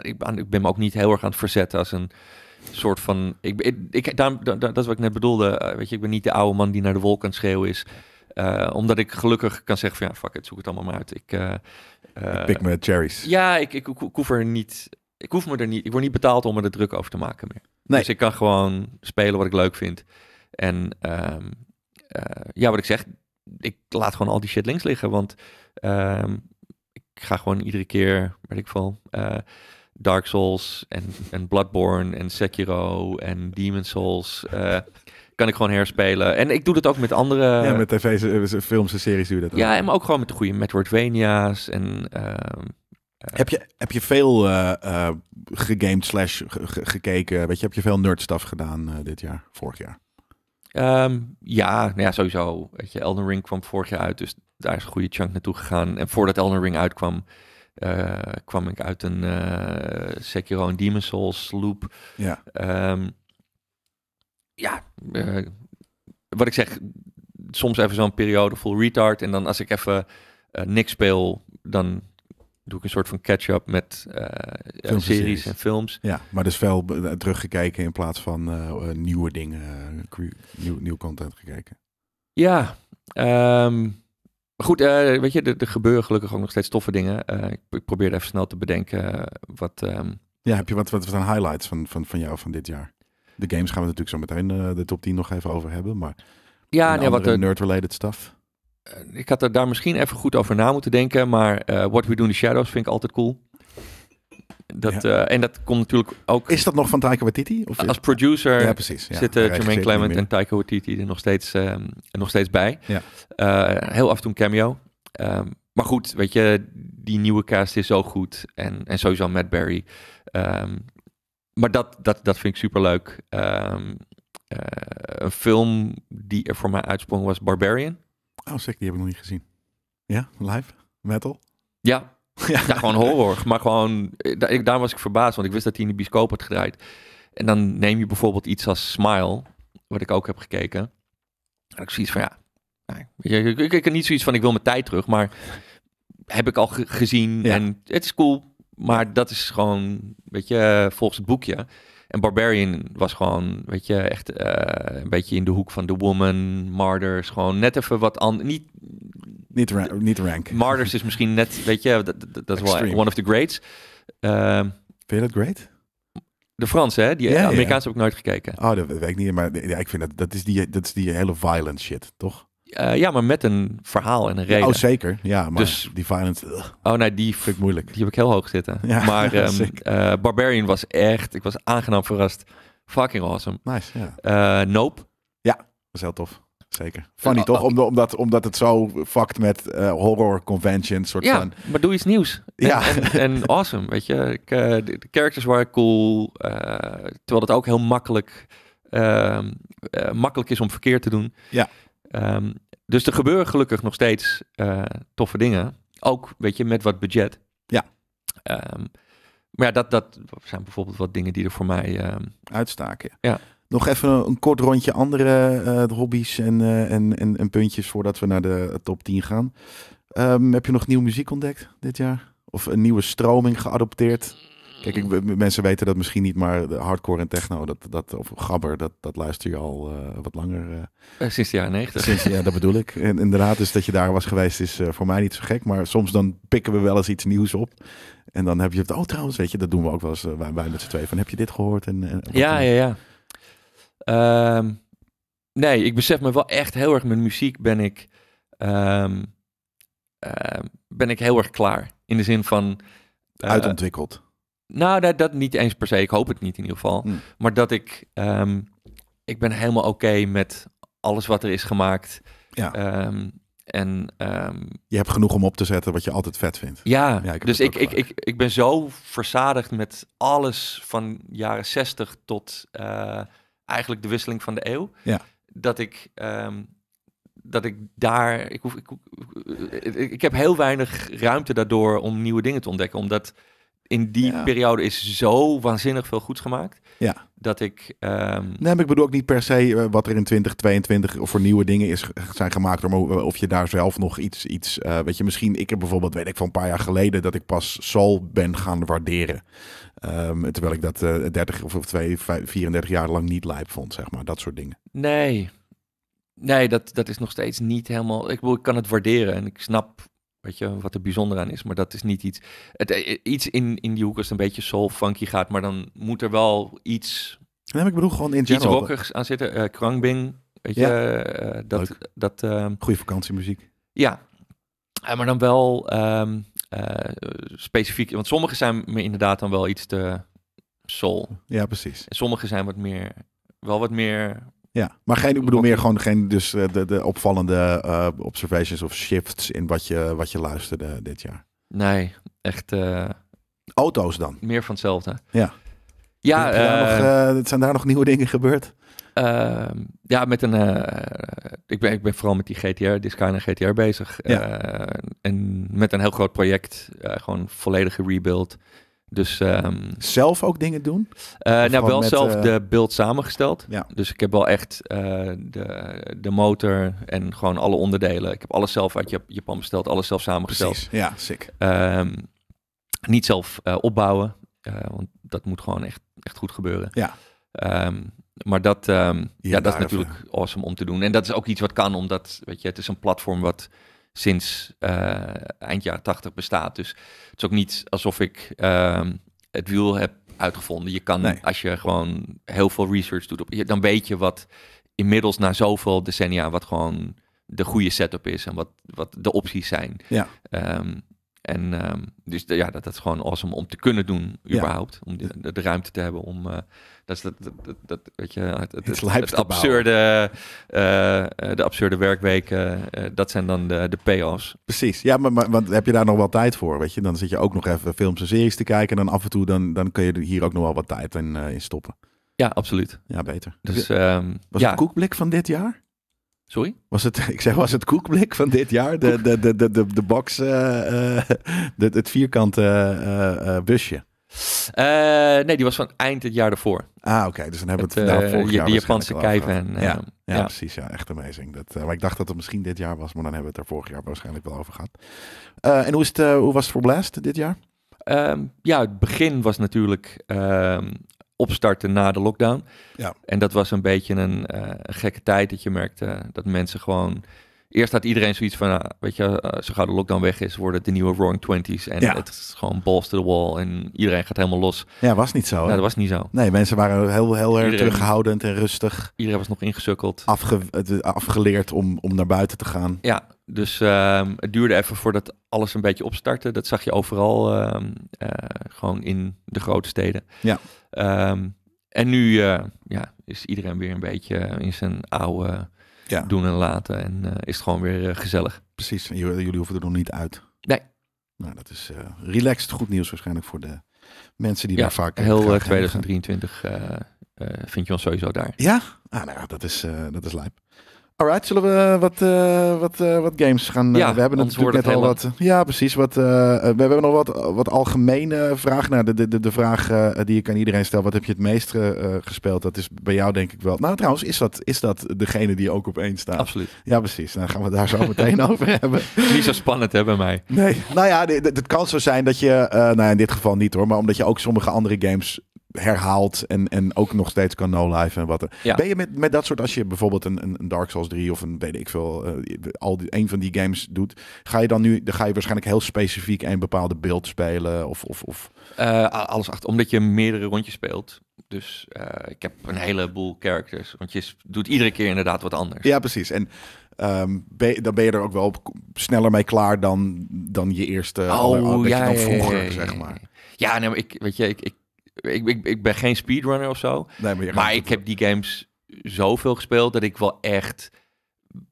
ik, ben me ook niet heel erg aan het verzetten als een soort van... Ik, ik, ik daar, dat is wat ik net bedoelde. Eh, weet je, ik ben niet de oude man die naar de wolk aan schreeuwen is. Eh, omdat ik gelukkig kan zeggen van ja, fuck het zoek het allemaal maar uit. Ik, uh, ik pik cherries. Ja, ik, ik, hoef er niet... Ik hoef me er niet... Ik word niet betaald om er er druk over te maken meer. Nee. Dus ik kan gewoon spelen wat ik leuk vind. En ehm, ja, wat ik zeg, ik laat gewoon al die shit links liggen, want ehm, ik ga gewoon iedere keer, weet ik veel, eh, Dark Souls en, en Bloodborne en Sekiro en Demon Souls. Eh, kan ik gewoon herspelen. En ik doe dat ook met andere... Ja, met tv's, films en series doe je dat ook. Ja, en maar ook gewoon met de goede Metroidvania's en... Ehm, eh, heb, je, heb je veel uh, gegamed slash gekeken? Weet je, heb je veel nerdstaf gedaan dit jaar, vorig jaar? Ehm, ja, nou ja, sowieso. Weet je, Elden Ring kwam vorig jaar uit, dus daar is een goede chunk naartoe gegaan. En voordat Elden Ring uitkwam, eh, kwam ik uit een eh, Sekiro en Demon Souls loop. Ja, ehm, ja eh, wat ik zeg, soms even zo'n periode full retard. En dan als ik even niks speel, dan doe ik een soort van catch-up met eh, series, en films. Ja, maar dus veel eh, teruggekeken in plaats van eh, nieuwe dingen, nieuw, nieuw content gekeken. Ja, ehm, goed, weet je, er, gebeuren gelukkig ook nog steeds toffe dingen. Ik, ik, probeer even snel te bedenken wat... Ehm, ja, heb je wat, wat, wat highlights van, van, van jou van dit jaar? De games gaan we natuurlijk zo meteen de top 10 nog even over hebben, maar... Ja, nee, wat de nerd-related stuff. Eh, ik had er daar misschien even goed over na moeten denken, maar eh, What We Do in the Shadows vind ik altijd cool. Dat, eh, en dat komt natuurlijk ook... Is dat nog van Taika Waititi? Of als producer ja, precies, ja. zitten Jermaine Clement en Taika Waititi er nog steeds, ehm, nog steeds bij. heel af en toe een cameo. Ehm, maar goed, weet je, die nieuwe cast is zo goed. En, en sowieso Matt Berry. Ehm, maar dat, dat, dat vind ik superleuk. leuk. een film die er voor mij uitsprong was Barbarian. Oh, sick, die heb ik nog niet gezien. Ja, live? Metal? Ja. Ja. gewoon horror. Maar gewoon, eh, daar, daar was ik verbaasd, want ik wist dat hij in de bioscoop had gedraaid. En dan neem je bijvoorbeeld iets als Smile, wat ik ook heb gekeken. En ik zoiets van, ja, nee, ik, ik, ik heb niet zoiets van, ik wil mijn tijd terug, maar heb ik al gezien en het is cool. Maar dat is gewoon, weet je, eh, volgens het boekje. En Barbarian was gewoon, weet je, echt eh, een beetje in de hoek van The Woman, Martyrs. Gewoon net even wat anders. Niet, niet, niet rank. Martyrs is misschien net, weet je, dat, was is one of the greats. Ehm, vind je dat great? De Franse, hè? Die Amerikaanse heb ik nooit gekeken. Oh, dat weet ik niet. Maar ja, ik vind dat, dat, is die, dat is die hele violent shit, toch? Eh, ja, maar met een verhaal en een reden. Oh, zeker. Ja, maar dus, die Violent... Oh nee, die vind ik moeilijk. Die heb ik heel hoog zitten. Ja, maar ehm, eh, Barbarian was echt... Ik was aangenaam verrast. Fucking awesome. Nice, ja. Eh, nope. Ja, dat is heel tof. Zeker. Funny toch? Oh, omdat, omdat het zo fucked met horror convention soort ja, maar doe iets nieuws. En, ja. En, awesome, weet je. Ik, de, de, characters waren cool. terwijl het ook heel makkelijk... Ehm, makkelijk is om verkeerd te doen. Ja. Ehm, dus er gebeuren gelukkig nog steeds eh, toffe dingen. Ook, weet je, met wat budget. Ja. Ehm, maar ja, dat, dat zijn bijvoorbeeld wat dingen die er voor mij... Ehm, Uitstaken. Ja. Nog even een, kort rondje andere eh, hobby's en, eh, en, en, en, puntjes voordat we naar de top 10 gaan. heb je nog nieuwe muziek ontdekt dit jaar? Of een nieuwe stroming geadopteerd? Kijk, mensen weten dat misschien niet, maar hardcore en techno, dat, dat, of gabber, dat, dat luister je al eh, wat langer. Uh, sinds de jaren negentig. Ja, dat bedoel ik. En inderdaad, dus dat je daar was geweest is voor mij niet zo gek. Maar soms dan pikken we wel eens iets nieuws op. En dan heb je het, oh trouwens, weet je, dat doen we ook wel eens, wij, wij, met z'n twee. Van, heb je dit gehoord? En, ja, ja, ja, ehm, nee, ik besef me wel echt heel erg, met muziek ben ik, ehm, ehm, ben ik heel erg klaar. In de zin van... Uitontwikkeld. Nou, dat, dat niet eens per se. Ik hoop het niet in ieder geval. Hmm. Maar dat ik... Ehm, ik ben helemaal oké met alles wat er is gemaakt. Ja. Ehm, en, ehm, je hebt genoeg om op te zetten wat je altijd vet vindt. Ja, dus ik, ik, ik, ik ben zo verzadigd met alles van jaren 60 tot eh, eigenlijk de wisseling van de eeuw. Ja. Dat ik... dat ik daar. Ik, hoef, ik, ik, heb heel weinig ruimte daardoor om nieuwe dingen te ontdekken. Omdat in die periode is zo waanzinnig veel goeds gemaakt. Ja. Dat ik. Um... Nee, ik bedoel ook niet per se eh, wat er in 2022 of voor nieuwe dingen is, eh, zijn gemaakt. of je daar zelf nog iets. iets eh, weet je, misschien. Ik heb bijvoorbeeld, weet ik van een paar jaar geleden. dat ik pas Sol ben gaan waarderen. Um, terwijl ik dat uh, 30 of 2, 34 jaar lang niet lijp vond, zeg maar. Dat soort dingen. Nee. Nee, dat, dat is nog steeds niet helemaal. Ik, bedoel, ik kan het waarderen en ik snap Weet je, wat er bijzonder aan is. Maar dat is niet iets. Het, eh, eh, iets in, in die hoek als het een beetje soul funky gaat. Maar dan moet er wel iets. Nee, ik bedoel gewoon in general. Iets rockigs aan zitten. Uh, eh, Bing. Weet je, ja. dat. dat uh, vakantiemuziek. Ja. maar dan wel ehm, specifiek. Want sommige zijn me inderdaad dan wel iets te soul. Ja, precies. sommige zijn wat meer. Wel wat meer ja, maar geen, ik bedoel meer gewoon geen dus eh, de, de opvallende eh, observations of shifts in wat je, wat je luisterde dit jaar. Nee, echt. Eh, Auto's dan? Meer van hetzelfde. Ja. Ja, nog, zijn daar nog nieuwe dingen gebeurd? Ehm, ja, met een. ik, ben, ik ben vooral met die GTR, Discount en GTR bezig. Ja. en met een heel groot project. gewoon volledige rebuild. Dus, ehm, zelf ook dingen doen? Eh, nou, wel zelf eh, de beeld samengesteld. Dus ik heb wel echt eh, de, de motor en gewoon alle onderdelen. Ik heb alles zelf uit Japan besteld, alles zelf samengesteld. Ja, sick. Ehm, niet zelf opbouwen, want dat moet gewoon echt, echt goed gebeuren. Ja. Ehm, maar dat, ja, dat is natuurlijk awesome om te doen. En dat is ook iets wat kan, omdat weet je, het is een platform wat sinds uh, eind jaren 80 bestaat. Dus het is ook niet alsof ik ehm, het wiel heb uitgevonden. Je kan, als je gewoon heel veel research doet, op, dan weet je wat inmiddels na zoveel decennia, wat gewoon de goede setup is en wat, wat de opties zijn. Ja. Ehm, en ehm, dus ja, dat, dat is gewoon awesome om te kunnen doen, überhaupt. Om de, de, ruimte te hebben om. Eh, dat is dat, dat, dat, weet je, het, het, het, absurde, eh, eh, de absurde werkweken. dat zijn dan de, de payoffs. Precies. Ja, maar, want heb je daar nog wel tijd voor? Weet je, dan zit je ook nog even films en series te kijken. En dan af en toe dan, dan kun je hier ook nog wel wat tijd in, in stoppen. Ja, absoluut. Ja, beter. Dus, dus ehm, Was ja. het koekblik van dit jaar? Sorry? Was het, ik zeg, was het koekblik van dit jaar? De, de, de, de, de, de box, eh, eh, de, het vierkante eh, busje? nee, die was van eind het jaar daarvoor. Ah, oké. Dus dan hebben we het, het vorig jaar De Japanse keiven. Ja. Ja, precies. Ja, echt amazing. Dat, maar ik dacht dat het misschien dit jaar was, maar dan hebben we het er vorig jaar waarschijnlijk wel over gehad. en hoe, is het, hoe was het voor Blast dit jaar? Ehm, ja, het begin was natuurlijk ehm, opstarten na de lockdown. Ja. En dat was een beetje eh, een, gekke tijd dat je merkte dat mensen gewoon... Eerst had iedereen zoiets van, nou, weet je, eh, zo gauw de lockdown weg is, worden het de nieuwe Roaring Twenties. En ja. het is gewoon balls to the wall en iedereen gaat helemaal los. Ja, was niet zo. Nou, dat was niet zo. Nee, mensen waren heel, heel erg terughoudend en rustig. Iedereen was nog ingesukkeld. Afge, afgeleerd om, om naar buiten te gaan. Ja, dus ehm, het duurde even voordat alles een beetje opstartte. Dat zag je overal, ehm, eh, gewoon in de grote steden. Ja. Ehm, en nu eh, ja, is iedereen weer een beetje in zijn oude doen en laten. En eh, is het gewoon weer gezellig. Precies, jullie hoeven er nog niet uit. Nee. Nou, dat is relaxed goed nieuws waarschijnlijk voor de mensen die daar vaak... heel 2023 vind je ons sowieso daar. Ja? Ah, nou, dat is, dat is lijp. Alright, zullen we wat, eh, wat, eh, wat games gaan... Eh, we hebben natuurlijk net al wat... Ja, precies. Wat, we hebben nog wat, wat algemene vragen. Nou, de, de, de vraag die ik aan iedereen stel. Wat heb je het meest gespeeld? Dat is bij jou denk ik wel... Nou, trouwens, is dat, is dat degene die ook op één staat? Absoluut. Ja, precies. Nou, gaan we daar zo meteen over hebben. Niet zo spannend, hè, bij mij. Nee. Nou ja, het kan zo zijn dat je... nou ja, in dit geval niet hoor. Maar omdat je ook sommige andere games herhaalt en, en ook nog steeds kan no live en wat er. Ja. Ben je met, met dat soort, als je bijvoorbeeld een, een Dark Souls 3 of een weet ik veel, eh, al die, een van die games doet, ga je dan nu, dan ga je waarschijnlijk heel specifiek een bepaalde beeld spelen of... of, of... Eh, alles achter, omdat je meerdere rondjes speelt. Dus eh, ik heb een heleboel characters, want je doet iedere keer inderdaad wat anders. Ja, precies. En Um, ehm, ben, dan ben je er ook wel sneller mee klaar dan, dan je eerste. Oh, al, ja, dan vroeger, ja, ja, zeg maar. Ja, nee, ik, weet je, ik, ik ik, ik, ik ben geen speedrunner of zo. Nee, maar, ik heb die games zoveel gespeeld dat ik wel echt.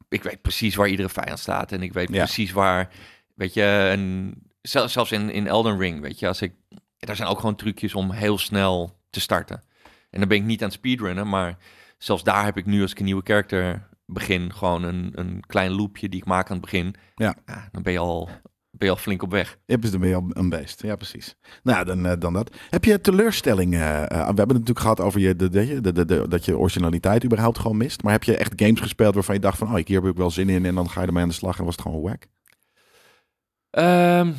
Ik weet precies waar iedere vijand staat. En ik weet precies waar. Weet je, en zelfs in, in Elden Ring, weet je, als ik. Daar zijn ook gewoon trucjes om heel snel te starten. En dan ben ik niet aan het speedrunnen, maar zelfs daar heb ik nu als ik een nieuwe character begin, gewoon een, een klein loopje die ik maak aan het begin. Ja. ja ah, dan ben je al ben je al flink op weg. dus dan ben je al een beest. Ja, precies. Nou, dan, eh, dan dat. Heb je teleurstelling? Eh, eh, we hebben het natuurlijk gehad over je, de, de, de, dat je originaliteit überhaupt gewoon mist. Maar heb je echt games gespeeld waarvan je dacht van, oh, hier heb ik wel zin in. En dan ga je ermee aan de slag en was het gewoon whack? Ehm.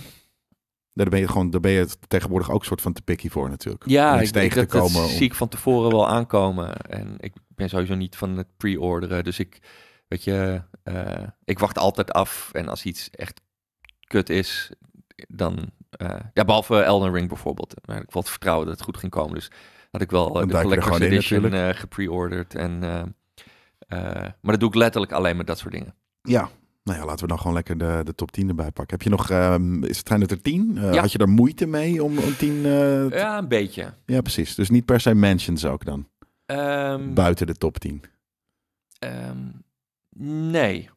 Daar ben je gewoon, daar ben je tegenwoordig ook soort van te picky voor natuurlijk. Ja, ik, tegen het te zie ik van tevoren wel aankomen. En ik ben sowieso niet van het pre-orderen. Dus ik, weet je, ik wacht altijd af. En als iets echt kut is, dan... Uh, ja, behalve Elden Ring bijvoorbeeld. Maar ik had vertrouwen dat het goed ging komen. Dus had ik wel eh, de Collector's Edition uh, gepreorderd. En, maar dat doe ik letterlijk alleen met dat soort dingen. Ja, nou ja, laten we dan gewoon lekker de, de top 10 erbij pakken. Heb je nog, ehm, is het, zijn het er 10? Had je daar moeite mee om een 10? Uh, ja, een beetje. Ja, precies. Dus niet per se mentions ook dan? Ehm, Buiten de top 10? Ehm, nee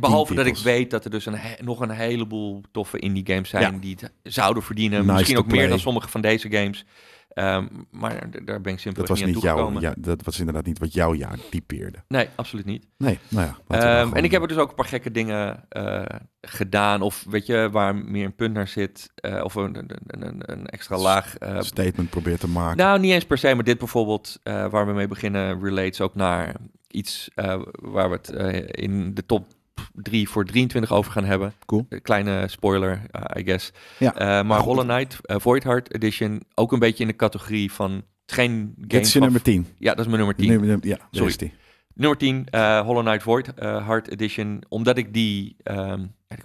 behalve dat ik weet dat er dus nog een heleboel toffe indie games zijn die het zouden verdienen. Misschien ook meer dan sommige van deze games. Ehm, maar daar ben ik simpelweg dat niet, jouw, dat was inderdaad niet wat jouw jaar typeerde. Nee, absoluut niet. Nee, nou ja. Ehm, en ik heb er dus ook een paar gekke dingen eh, gedaan. Of weet je, waar meer een punt naar zit. Eh, of een, een, een, een, extra laag... Eh, statement probeert te maken. Nou, niet eens per se. Maar dit bijvoorbeeld, waar we mee beginnen, relates ook naar iets eh, waar we het eh, in de top 3 voor 23 over gaan hebben. Cool. Eh, kleine spoiler, I guess. Ja. maar, Hollow Knight Void Heart Edition, ook een beetje in de categorie van geen game. Dit is je nummer 10. Ja, dat is mijn nummer 10. Nummer, ja, sorry. Die. Nummer 10, uh, Hollow Knight Void uh, Hard Edition. Omdat ik die. Ehm, ik,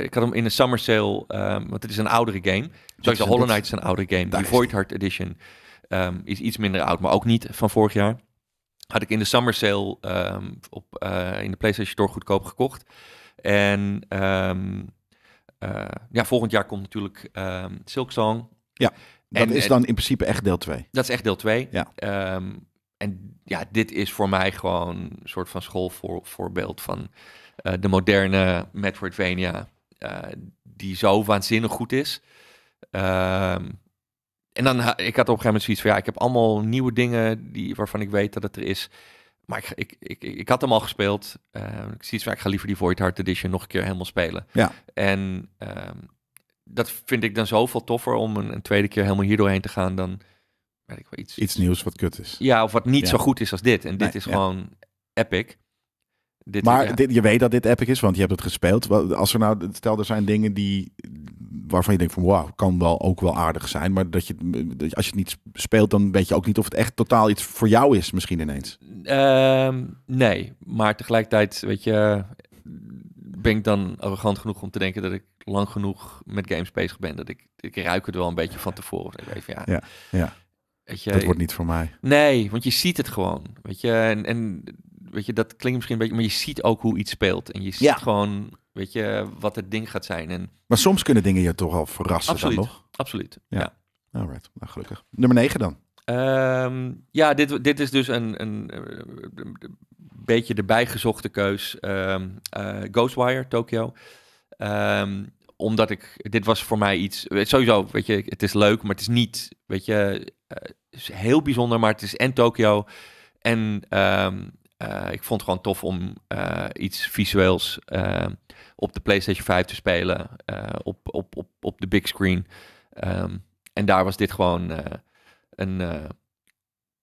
ik, had hem in de summer sale. Ehm, want het is een oudere game. Zoals Hollow Knight is een oudere game. Die Void Hard Edition ehm, is iets minder oud, maar ook niet van vorig jaar had ik in de summer sale ehm, op, eh, in de PlayStation Store goedkoop gekocht. En ehm, eh, ja, volgend jaar komt natuurlijk um, Silk Song. Ja, dat en, is dan in principe echt deel 2. Dat is echt deel 2. Ja. en ja, dit is voor mij gewoon een soort van schoolvoorbeeld van eh, de moderne Metroidvania. die zo waanzinnig goed is. Um, en dan, ik had op een gegeven moment zoiets van, ja, ik heb allemaal nieuwe dingen die, waarvan ik weet dat het er is. Maar ik, ik, ik, ik had hem al gespeeld. Uh, ik zie het ik ga liever die Void Heart Edition nog een keer helemaal spelen. Ja. En ehm, dat vind ik dan zoveel toffer om een, tweede keer helemaal hierdoorheen te gaan dan, weet ik wel, iets... Iets nieuws wat kut is. Ja, of wat niet zo goed is als dit. En dit is gewoon epic. Dit, maar dit, je weet dat dit epic is, want je hebt het gespeeld. Als er nou, stel er zijn dingen die, waarvan je denkt van wauw, kan wel ook wel aardig zijn. Maar dat je, als je het niet speelt, dan weet je ook niet of het echt totaal iets voor jou is misschien ineens. Ehm, nee, maar tegelijkertijd weet je, ben ik dan arrogant genoeg om te denken dat ik lang genoeg met games bezig ben. Dat ik, ik ruik het wel een beetje van tevoren. weet ja, ja, Weet je, dat wordt niet voor mij. Nee, want je ziet het gewoon. Weet je, en, en weet je, dat klinkt misschien een beetje, maar je ziet ook hoe iets speelt. En je ziet gewoon Weet je wat het ding gaat zijn. En... Maar soms kunnen dingen je toch al verrassen absoluut, dan nog? Absoluut, ja. ja. Alright, nou gelukkig. Nummer 9 dan? Ehm, ja, dit, dit is dus een, een, eh, een beetje de bijgezochte keus. Ehm, eh, Ghostwire, Tokyo. Ehm, omdat ik, dit was voor mij iets, sowieso, weet je, het is leuk, maar het is niet, weet je, eh, is heel bijzonder, maar het is en Tokyo en eh, ik vond het gewoon tof om eh, iets visueels eh, op de PlayStation 5 te spelen, op, op, op, op de big screen. Ehm, en daar was dit gewoon een,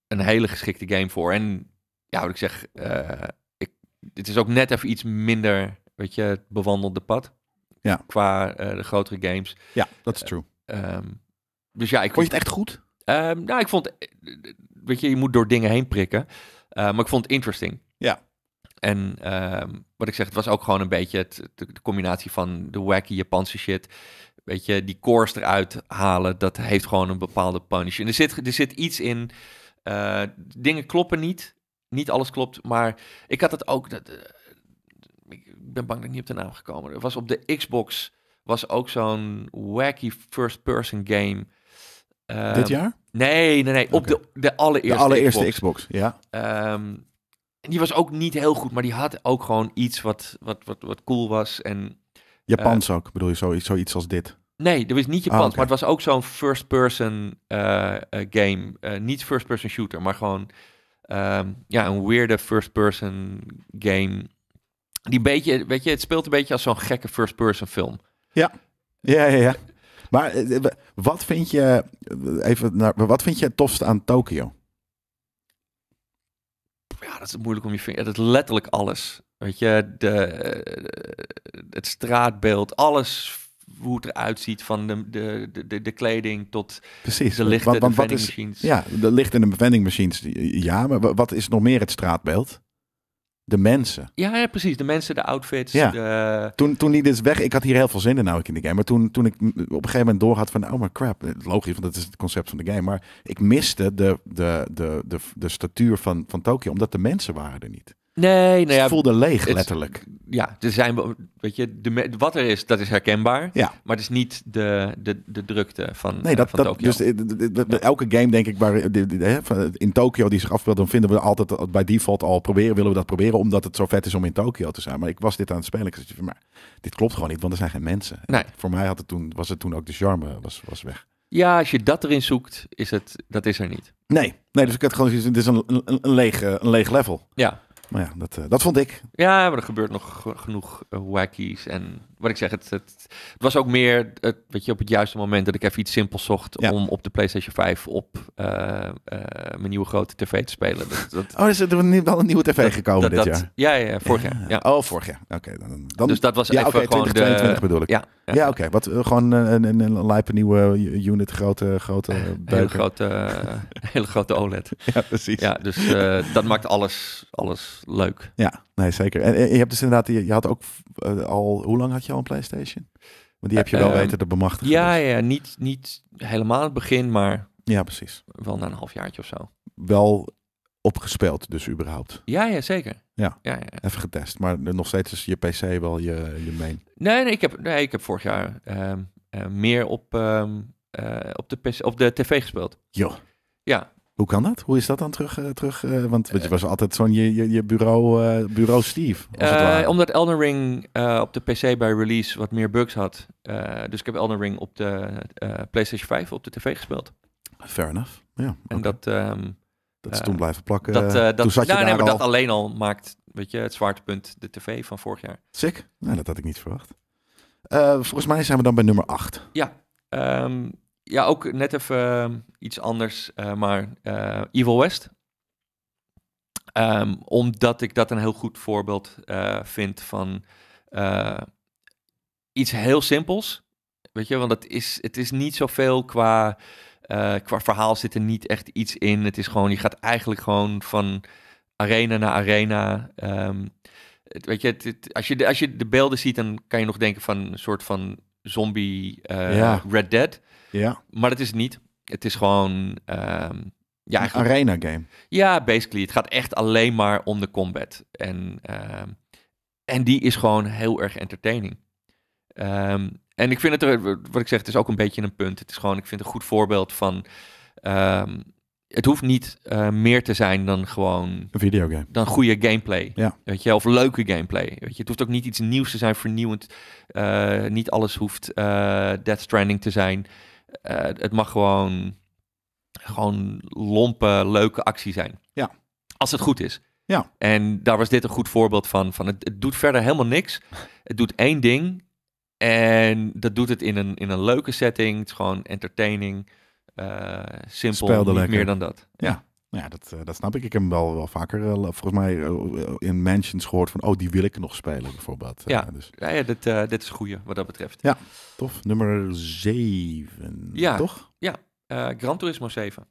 een hele geschikte game voor. En ja, wat ik zeg, ik, het is ook net even iets minder, weet je, het bewandelde pad. Ja. Qua de grotere games. Ja, dat is true. Um, dus ja, ik vond je het echt goed? Ehm, nou, ik vond, weet je, je moet door dingen heen prikken. Eh, maar ik vond het interesting. Ja. En ehm, wat ik zeg, het was ook gewoon een beetje de, combinatie van de wacky Japanse shit weet je, die cores eruit halen, dat heeft gewoon een bepaalde punch. En er zit, er zit iets in, eh, dingen kloppen niet, niet alles klopt, maar ik had het ook, eh, ik ben bang dat ik niet op de naam gekomen. Er was op de Xbox, was ook zo'n wacky first-person game. Dit ehm, jaar? Nee, nee, nee. Op de, de allereerste De allereerste Xbox, ja. Ehm, die was ook niet heel goed, maar die had ook gewoon iets wat, wat, wat, wat cool was. En, Japans eh, ook, bedoel je zoiets, zoiets als dit? Nee, dat was niet Japans, ah, maar het was ook zo'n first-person eh, eh, game. niet first-person shooter, maar gewoon ehm, ja, een weirde first-person game. Die beetje, weet je, het speelt een beetje als zo'n gekke first-person film. Ja. Ja, ja, ja. Maar eh, eh, wat vind je, eh, even naar, wat vind je het tofste aan Tokio? Ja, dat is moeilijk om je vinger. Dat is letterlijk alles. Weet je, de, het straatbeeld, alles hoe het eruit ziet, van de, de, de, de kleding tot de lichten, en de vending Ja, de lichten en de vending machines, ja, maar wat is nog meer het straatbeeld? De mensen. Ja, ja, precies. De mensen, de outfits. Ja. De... Toen, toen die dus weg... Ik had hier heel veel zin in nou ik in de game. Maar toen, toen ik op een gegeven moment door had van... Oh, maar crap. Logisch, want dat is het concept van de game. Maar ik miste de, de, de, de, de statuur van, van Tokio. Omdat de mensen waren er niet. Nee, nou ja, het voelde leeg, letterlijk. Ja, er zijn, weet je, de, wat er is, dat is herkenbaar. Ja. Maar het is niet de, de, de drukte van, nee, dat, uh, van dat, Dus eh, elke game, denk ik, waar, eh, eh, in Tokio die zich afspeelt, dan vinden we altijd bij default al proberen, willen we dat proberen, omdat het zo vet is om in Tokio te zijn. Maar ik was dit aan het spelen. Ik dacht, maar dit klopt gewoon niet, want er zijn geen mensen. Nee. Voor mij had het toen, was het toen ook de charme was, was weg. Ja, als je dat erin zoekt, is het, dat is er niet. Nee, nee dus ik had gewoon het is een, een, een, leeg, een leeg level. Ja. Maar ja, dat, eh, dat vond ik. Ja, maar er gebeurt nog genoeg eh, wackies en wat ik zeg, het, het, was ook meer het, weet je, op het juiste moment dat ik even iets simpels zocht om op de PlayStation 5 op uh, uh, mijn nieuwe grote tv te spelen. Dat, dat, oh, is dus er wel een nieuwe tv gekomen dit jaar? Ja, ja, vorig ja. jaar. Ja. Oh, vorig jaar. Oké, dan, dan, Dus dat was eigenlijk even okay, gewoon 2022 de... bedoel ik. Ja, ja. oké. Okay. Wat eh, gewoon een, een, een lijpe nieuwe unit, grote, grote Hele grote, hele grote OLED. Ja, precies. Ja, dus uh, dat maakt alles, alles leuk. Ja. Nee, zeker. En, eh, je hebt dus inderdaad, je, had ook eh, al, hoe lang had je al een PlayStation? Want die heb je wel eh, weten te bemachtigen. Dus. Ja, ja niet, niet helemaal het begin, maar. Ja, precies. Wel na een halfjaartje of zo. Wel opgespeeld, dus überhaupt. Ja, ja zeker. Ja. Ja, ja. even getest. Maar nog steeds is je PC wel je, je main. Nee, nee, ik heb, nee, ik heb vorig jaar ehm, meer op, ehm, op, de op de tv gespeeld. Jo. Ja, hoe kan dat? Hoe is dat dan terug? Eh, terug eh, want je eh, was altijd zo'n je, je, je, bureau, bureau Steve. omdat Elden Ring op de PC bij release wat meer bugs had. dus ik heb Elden Ring op de PlayStation 5 op de tv gespeeld. Fair enough. Ja, En dat... Um, dat toen blijven plakken. Dat, dat, zat je nou, nee, maar dat alleen al maakt weet je, het zwaartepunt de tv van vorig jaar. Sick. Nou, dat had ik niet verwacht. volgens mij zijn we dan bij nummer 8. Ja. Ehm, ja, ook net even ehm, iets anders, eh, maar eh, Evil West. Ehm, omdat ik dat een heel goed voorbeeld eh, vind van iets heel simpels. Weet je, want het is, het is niet zoveel qua, qua verhaal zit er niet echt iets in. Het is gewoon, je gaat eigenlijk gewoon van arena naar arena. Ehm, weet je, het, als, je als je de beelden ziet, dan kan je nog denken van een soort van zombie eh, Red Dead. Ja. Maar dat is niet. Het is gewoon... Um, ja, een arena game. Ja, basically. Het gaat echt alleen maar om de combat. En, ehm, en die is gewoon heel erg entertaining. Ehm, en ik vind het, wat ik zeg, het is ook een beetje een punt. Het is gewoon, ik vind het een goed voorbeeld van het hoeft niet eh, meer te zijn dan gewoon... Een videogame. Dan goede gameplay. Ja. Weet je, of leuke gameplay. Weet je, het hoeft ook niet iets nieuws te zijn, vernieuwend. Eh, niet alles hoeft uh, Death Stranding te zijn. het mag gewoon, gewoon lompe, leuke actie zijn. Ja. Als het goed is. Ja. En daar was dit een goed voorbeeld van. van het, het doet verder helemaal niks. het doet één ding. En dat doet het in een, in een leuke setting. Het is gewoon entertaining. Eh, simpel, niet meer dan dat. ja. ja, dat, eh, dat snap ik. Ik heb hem wel, wel vaker, eh, volgens mij, in mansions gehoord van, oh, die wil ik nog spelen, bijvoorbeeld. Ja, uh, dus. ja, ja dit, dit is goeie wat dat betreft. Ja, tof. Nummer 7, ja, toch? Ja, Gran Turismo 7.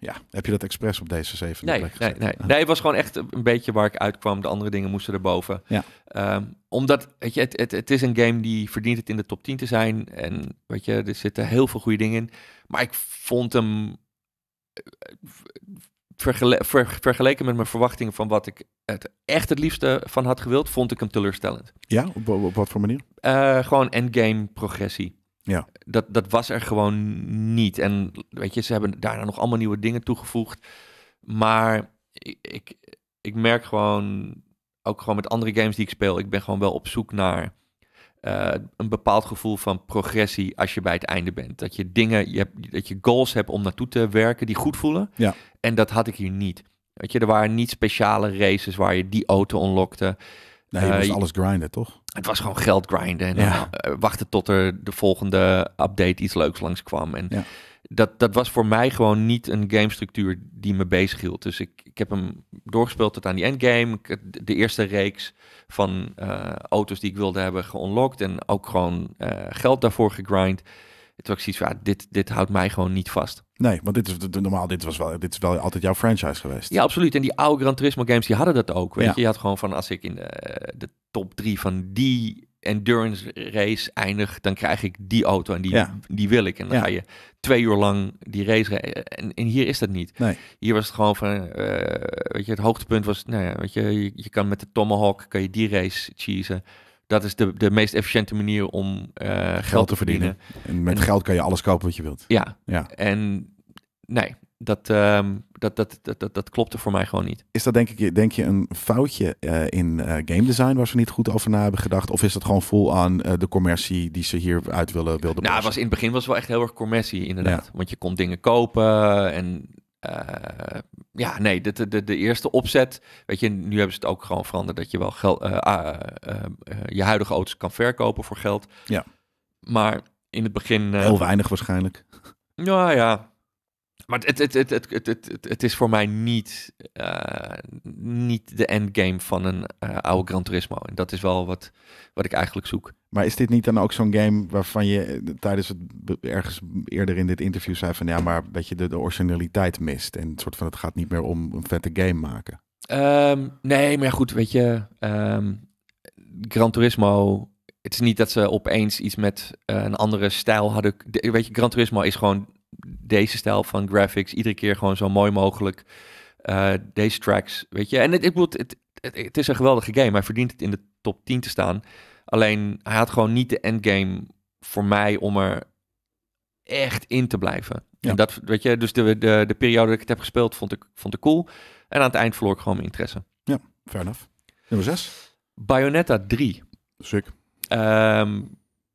Ja, heb je dat expres op deze zevende nee, plek Nee, nee. Ah. nee, het was gewoon echt een beetje waar ik uitkwam. De andere dingen moesten erboven. Ja. Ehm, omdat, weet je, het, het, het is een game die verdient het in de top 10 te zijn. En weet je, er zitten heel veel goede dingen in. Maar ik vond hem eh, vergeleken met mijn verwachtingen van wat ik het echt het liefste van had gewild, vond ik hem teleurstellend. Ja, op, wat voor manier? Eh, gewoon endgame progressie. Ja. Dat, dat was er gewoon niet. En weet je, ze hebben daarna nog allemaal nieuwe dingen toegevoegd. Maar ik, ik, ik merk gewoon, ook gewoon met andere games die ik speel, ik ben gewoon wel op zoek naar eh, een bepaald gevoel van progressie als je bij het einde bent. Dat je dingen, je hebt, dat je goals hebt om naartoe te werken die goed voelen. Ja. En dat had ik hier niet. Weet je, er waren niet speciale races waar je die auto onlokte. Nee, je moest eh, alles grinden, toch? Het was gewoon geld grinden en eh, wachten tot er de volgende update iets leuks langskwam. En dat, dat was voor mij gewoon niet een gamestructuur die me bezig hield. Dus ik, ik heb hem doorgespeeld tot aan die endgame. De eerste reeks van eh, auto's die ik wilde hebben geunlocked en ook gewoon geld daarvoor gegrind. Het ik zoiets van, dit, dit houdt mij gewoon niet vast. Nee, want dit is normaal, dit, was wel, dit is wel altijd jouw franchise geweest. Ja, absoluut. En die oude Grand Turismo games, die hadden dat ook. Weet je? je had gewoon van, als ik in de, eh, de top drie van die endurance race eindig, dan krijg ik die auto en die, ja. die wil ik. En dan ga je twee uur lang die race rijden. En, hier is dat niet. Nee. Hier was het gewoon van, eh, weet je, het hoogtepunt was, nou ja, weet je, je, je kan met de Tomahawk, kan je die race cheesen. Dat is de, de meest efficiënte manier om eh, geld, te verdienen. En met geld kan je alles kopen wat je wilt. Ja. ja. En nee, dat, ehm, dat, dat, dat, dat, dat klopte voor mij gewoon niet. Is dat denk, ik, denk je een foutje eh, in eh, game design waar ze niet goed over na hebben gedacht? Of is dat gewoon vol aan de commercie die ze hier uit willen wilden Nou, was, in het begin was het wel echt heel erg commercie inderdaad. Want je kon dingen kopen en eh, ja, nee, de, de, de eerste opzet. Weet je, nu hebben ze het ook gewoon veranderd dat je wel geld, eh, ah, eh, je huidige auto's kan verkopen voor geld. Ja. Maar in het begin. Heel weinig waarschijnlijk. Nou ja, maar het, het, het, het, is voor mij niet, eh, niet de endgame van een eh, oude Gran Turismo. En dat is wel wat, wat ik eigenlijk zoek. Maar is dit niet dan ook zo'n game waarvan je eh, tijdens het ergens eerder in dit interview zei van ja, maar dat je de, de originaliteit mist en soort van het gaat niet meer om een vette game maken? Ehm, nee, maar goed, weet je, ehm, Gran Turismo het is niet dat ze opeens iets met een andere stijl hadden. weet je, Gran Turismo is gewoon deze stijl van graphics. Iedere keer gewoon zo mooi mogelijk. Eh, deze tracks, weet je. En het, ik bedoel, het, het, het, is een geweldige game. Hij verdient het in de top 10 te staan. Alleen, hij had gewoon niet de endgame voor mij om er echt in te blijven. En dat, weet je, dus de, de, de periode dat ik het heb gespeeld, vond ik, vond ik cool. En aan het eind verloor ik gewoon mijn interesse. Ja, fair enough. Nummer 6? Bayonetta 3. Sick. Ehm,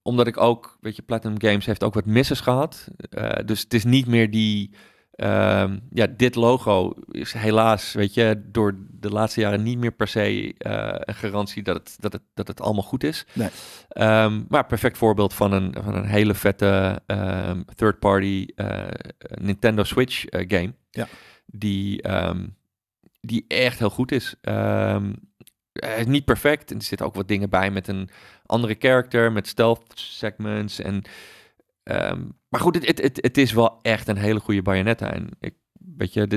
omdat ik ook, weet je, Platinum Games heeft ook wat misses gehad. Uh, dus het is niet meer die, ehm, ja, dit logo is helaas, weet je, door de laatste jaren niet meer per se eh, een garantie dat het, dat, het, dat het allemaal goed is. Nee. Ehm, maar perfect voorbeeld van een, van een hele vette ehm, third-party eh, Nintendo Switch game. Ja. Die, die echt heel goed is hij eh, is niet perfect. En er zitten ook wat dingen bij met een andere character, met stealth segments. En, ehm, maar goed, het, het, het, het, is wel echt een hele goede Bayonetta. En ik, weet je,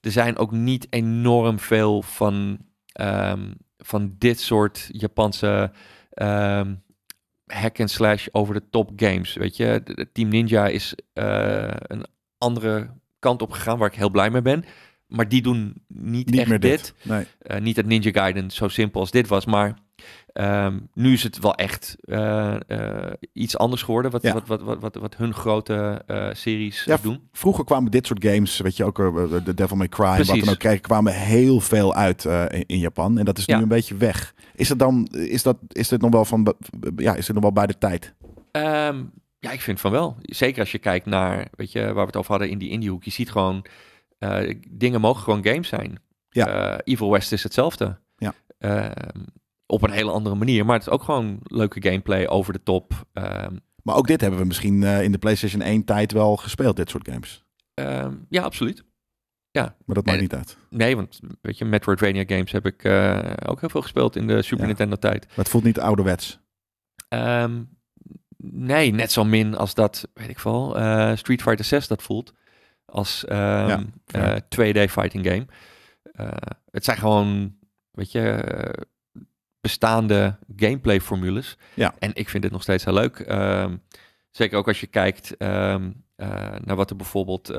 er zijn ook niet enorm veel van, ehm, van dit soort Japanse um, hack and slash over de top games. Weet je, de, Team Ninja is eh, een andere kant op gegaan waar ik heel blij mee ben. Maar die doen niet, niet echt meer dit. Nee. Eh, niet dat Ninja Gaiden zo simpel als dit was. Maar ehm, nu is het wel echt eh, eh, iets anders geworden. Wat, wat, wat, wat, wat, hun grote series doen. Vroeger kwamen dit soort games. Weet je ook, de Devil May Cry. Wat dan ook kwamen heel veel uit in, in, Japan. En dat is nu een beetje weg. Is, het dan, is, dat, is dit nog wel van. Ja, is het nog wel bij de tijd? Ehm, ja, ik vind van wel. Zeker als je kijkt naar. Weet je, waar we het over hadden in die indiehoek. Je ziet gewoon eh, dingen mogen gewoon games zijn. Eh, Evil West is hetzelfde. Ja. Ehm, op een hele andere manier. Maar het is ook gewoon leuke gameplay over de top. Ehm, maar ook dit hebben we misschien eh, in de PlayStation 1 tijd wel gespeeld, dit soort games. Ehm, ja, absoluut. Ja. Maar dat maakt niet uit. Nee, want weet je, Metroidvania games heb ik ook heel veel gespeeld in de Super Nintendo tijd. Maar het voelt niet ouderwets. nee, net zo min als dat, weet ik veel, Street Fighter 6 dat voelt als 2D ehm, eh, fighting game. Eh, het zijn gewoon, weet je, eh, bestaande gameplay formules. Ja. En ik vind dit nog steeds heel leuk. Ehm, zeker ook als je kijkt ehm, naar wat er bijvoorbeeld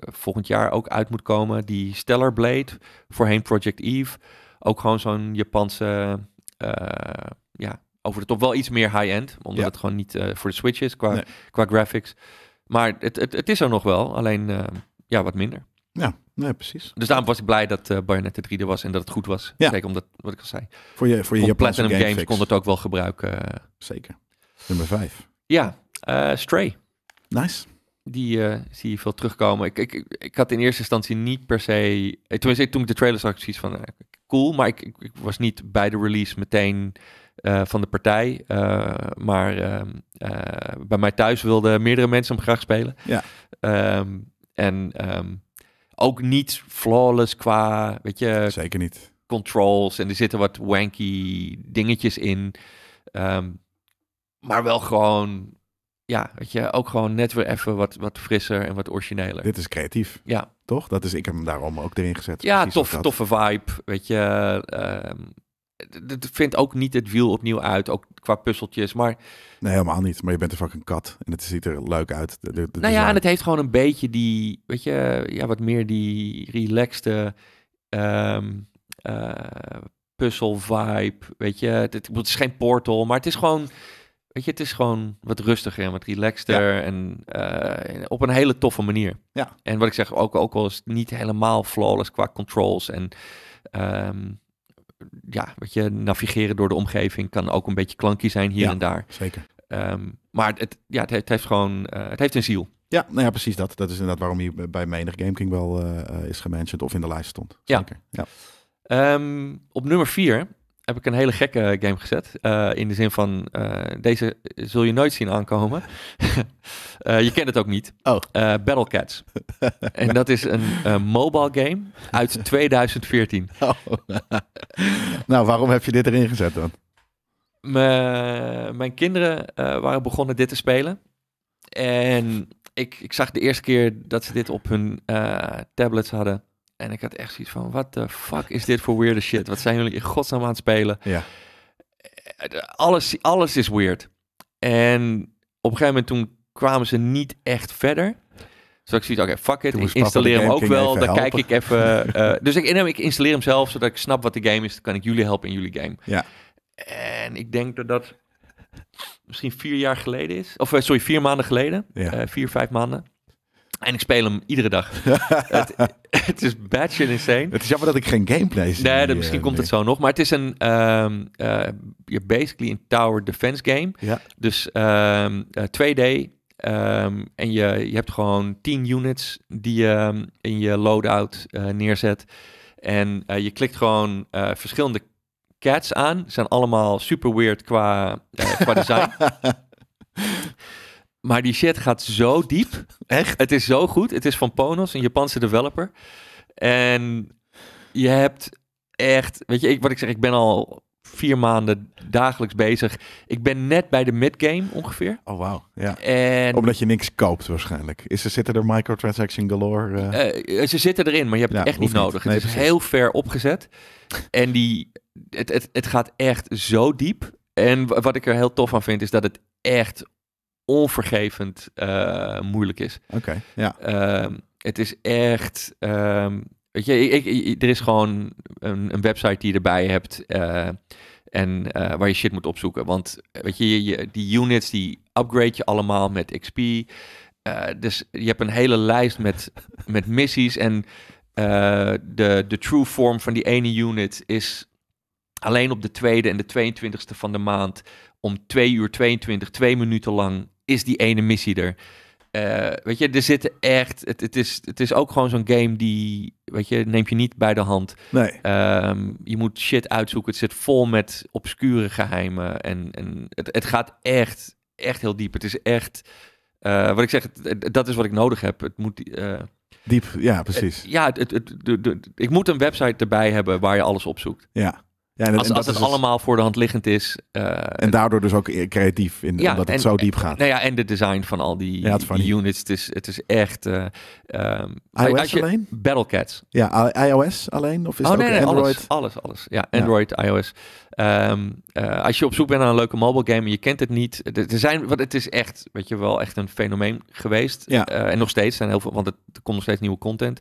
volgend jaar ook uit moet komen. Die Stellar Blade, voorheen Project Eve. Ook gewoon zo'n Japanse, ja, over de top wel iets meer high-end. Omdat het gewoon niet voor de Switch is qua, qua graphics. Maar het, het, het is er nog wel, alleen eh, ja, wat minder. Ja, nee, precies. Dus daarom was ik blij dat uh, Bayonetta 3 er was en dat het goed was. Ja. Zeker omdat, wat ik al zei. Voor je, voor je Platinum Games kon het ook wel gebruiken. Zeker. Nummer 5. Ja, eh, Stray. Nice. Die zie je veel terugkomen. Ik, ik, ik had in eerste instantie niet per se... Tenminste, toen ik de trailer zag, precies van... cool, maar ik, ik, was niet bij de release meteen eh, van de partij. Eh, maar ehm, eh, bij mij thuis wilden meerdere mensen hem graag spelen. Ja. Ehm, en ehm, ook niet flawless qua, weet je... Zeker niet. Controls en er zitten wat wanky dingetjes in. maar wel gewoon ja, weet je, ook gewoon net weer even wat, wat frisser en wat origineler. Dit is creatief. Ja. Toch? Dat is, ik heb hem daarom ook erin gezet. Ja, tof, toffe vibe, weet je. Het vindt ook niet het wiel opnieuw uit, ook qua puzzeltjes. Maar... Nee, helemaal niet. Maar je bent een fucking kat en het ziet er leuk uit. De, nou ja, en het heeft gewoon een beetje die, weet je, ja, wat meer die relaxte ehm, eh, puzzel-vibe. Weet je, het, is geen portal, maar het is gewoon... Weet je, het is gewoon wat rustiger en wat relaxter. Eh, en op een hele toffe manier. Ja. En wat ik zeg, ook, ook al is het niet helemaal flawless qua controls. En ehm, ja, wat je navigeren door de omgeving kan ook een beetje klankie zijn hier en daar. Zeker. Ehm, maar het, ja, het, heeft gewoon, eh, het heeft een ziel. Ja, nou ja, precies dat. Dat is inderdaad waarom hij bij menig Gaming wel eh, eh, is gemanaged of in de lijst stond. Zeker. Ja. ja. Ehm, op nummer vier heb ik een hele gekke game gezet. Eh, in de zin van, eh, deze zul je nooit zien aankomen. Eh, je kent het ook niet. Oh. Battle Cats. en dat is een mobile game uit 2014. nou, waarom heb je dit erin gezet dan? mijn kinderen waren begonnen dit te spelen. En ik, ik zag de eerste keer dat ze dit op hun tablets hadden en ik had echt zoiets van, wat the fuck is dit voor weirde shit? Wat zijn jullie in godsnaam aan het spelen? Ja. Alles, alles is weird. En op een gegeven moment toen kwamen ze niet echt verder. Dus ik zoiets, oké, fuck it, ik installeer hem ook wel. Dan kijk ik even. Eh, eh, dus ik, ik installeer hem zelf, zodat ik snap wat de game is. Dan kan ik jullie helpen in jullie game. Ja. En ik denk dat dat misschien vier jaar geleden is. Of eh, sorry, vier maanden geleden. vier, vijf maanden. En ik speel hem iedere dag. het, het, is batshit insane. Het is jammer dat ik geen gameplay zie. Nee, misschien eh, komt het zo nog. Maar het is een um, uh, basically een tower defense game. Ja. Dus 2D. Ehm, eh, ehm, en je, je hebt gewoon 10 units die je in je loadout neerzet. En je klikt gewoon verschillende cats aan. Ze zijn allemaal super weird qua, qua design. Maar die shit gaat zo diep. Echt? Het is zo goed. Het is van Ponos, een Japanse developer. En je hebt echt, weet je, ik, wat ik zeg, ik ben al vier maanden dagelijks bezig. Ik ben net bij de mid-game ongeveer. Oh, wauw. Ja. En... Omdat je niks koopt waarschijnlijk. Is, er, zitten er microtransaction galore? Eh? Eh, ze zitten erin, maar je hebt het echt niet nodig. het is heel ver opgezet. En die, het, het, het gaat echt zo diep. En wat ik er heel tof aan vind, is dat het echt onvergevend eh, moeilijk is. Oké, ja. Ehm, het is echt... Um, weet je, ik, er is gewoon een, een, website die je erbij hebt... Eh, en eh, waar je shit moet opzoeken. Want weet je, je, die units die upgrade je allemaal met XP. dus je hebt een hele lijst met, met missies. En de, de true form van die ene unit is alleen op de tweede en de 22e van de maand om twee uur 22, 2 minuten lang is die ene missie er. Eh, weet je, er zitten echt. Het, het, is, het is ook gewoon zo'n game die. Weet je, neem je niet bij de hand. Nee. Ehm, je moet shit uitzoeken. Het zit vol met obscure geheimen. En, en het, het gaat echt, echt heel diep. Het is echt. Eh, wat ik zeg, dat is wat ik nodig heb. Het moet. Uh, diep, ja, precies. ja, het, het, ik moet een website erbij hebben waar je alles opzoekt. Ja. Ja, en, als, en het dus- allemaal voor de hand liggend is. Eh, en daardoor dus ook creatief, in, ja, omdat het zo diep gaat. Nou ja, en de design van al die, ja, units. Het is, het is echt... Eh, ehm, iOS als Battle Cats? Battlecats. Ja, iOS alleen? Of is oh, het ook nee, Android? Alles, alles, Ja, Android, iOS. Ehm, eh, als je op zoek bent naar een leuke mobile game en je kent het niet. Er zijn, want het is echt, weet je wel, echt een fenomeen geweest. Ja. en nog steeds, zijn heel veel, want er komt nog steeds nieuwe content.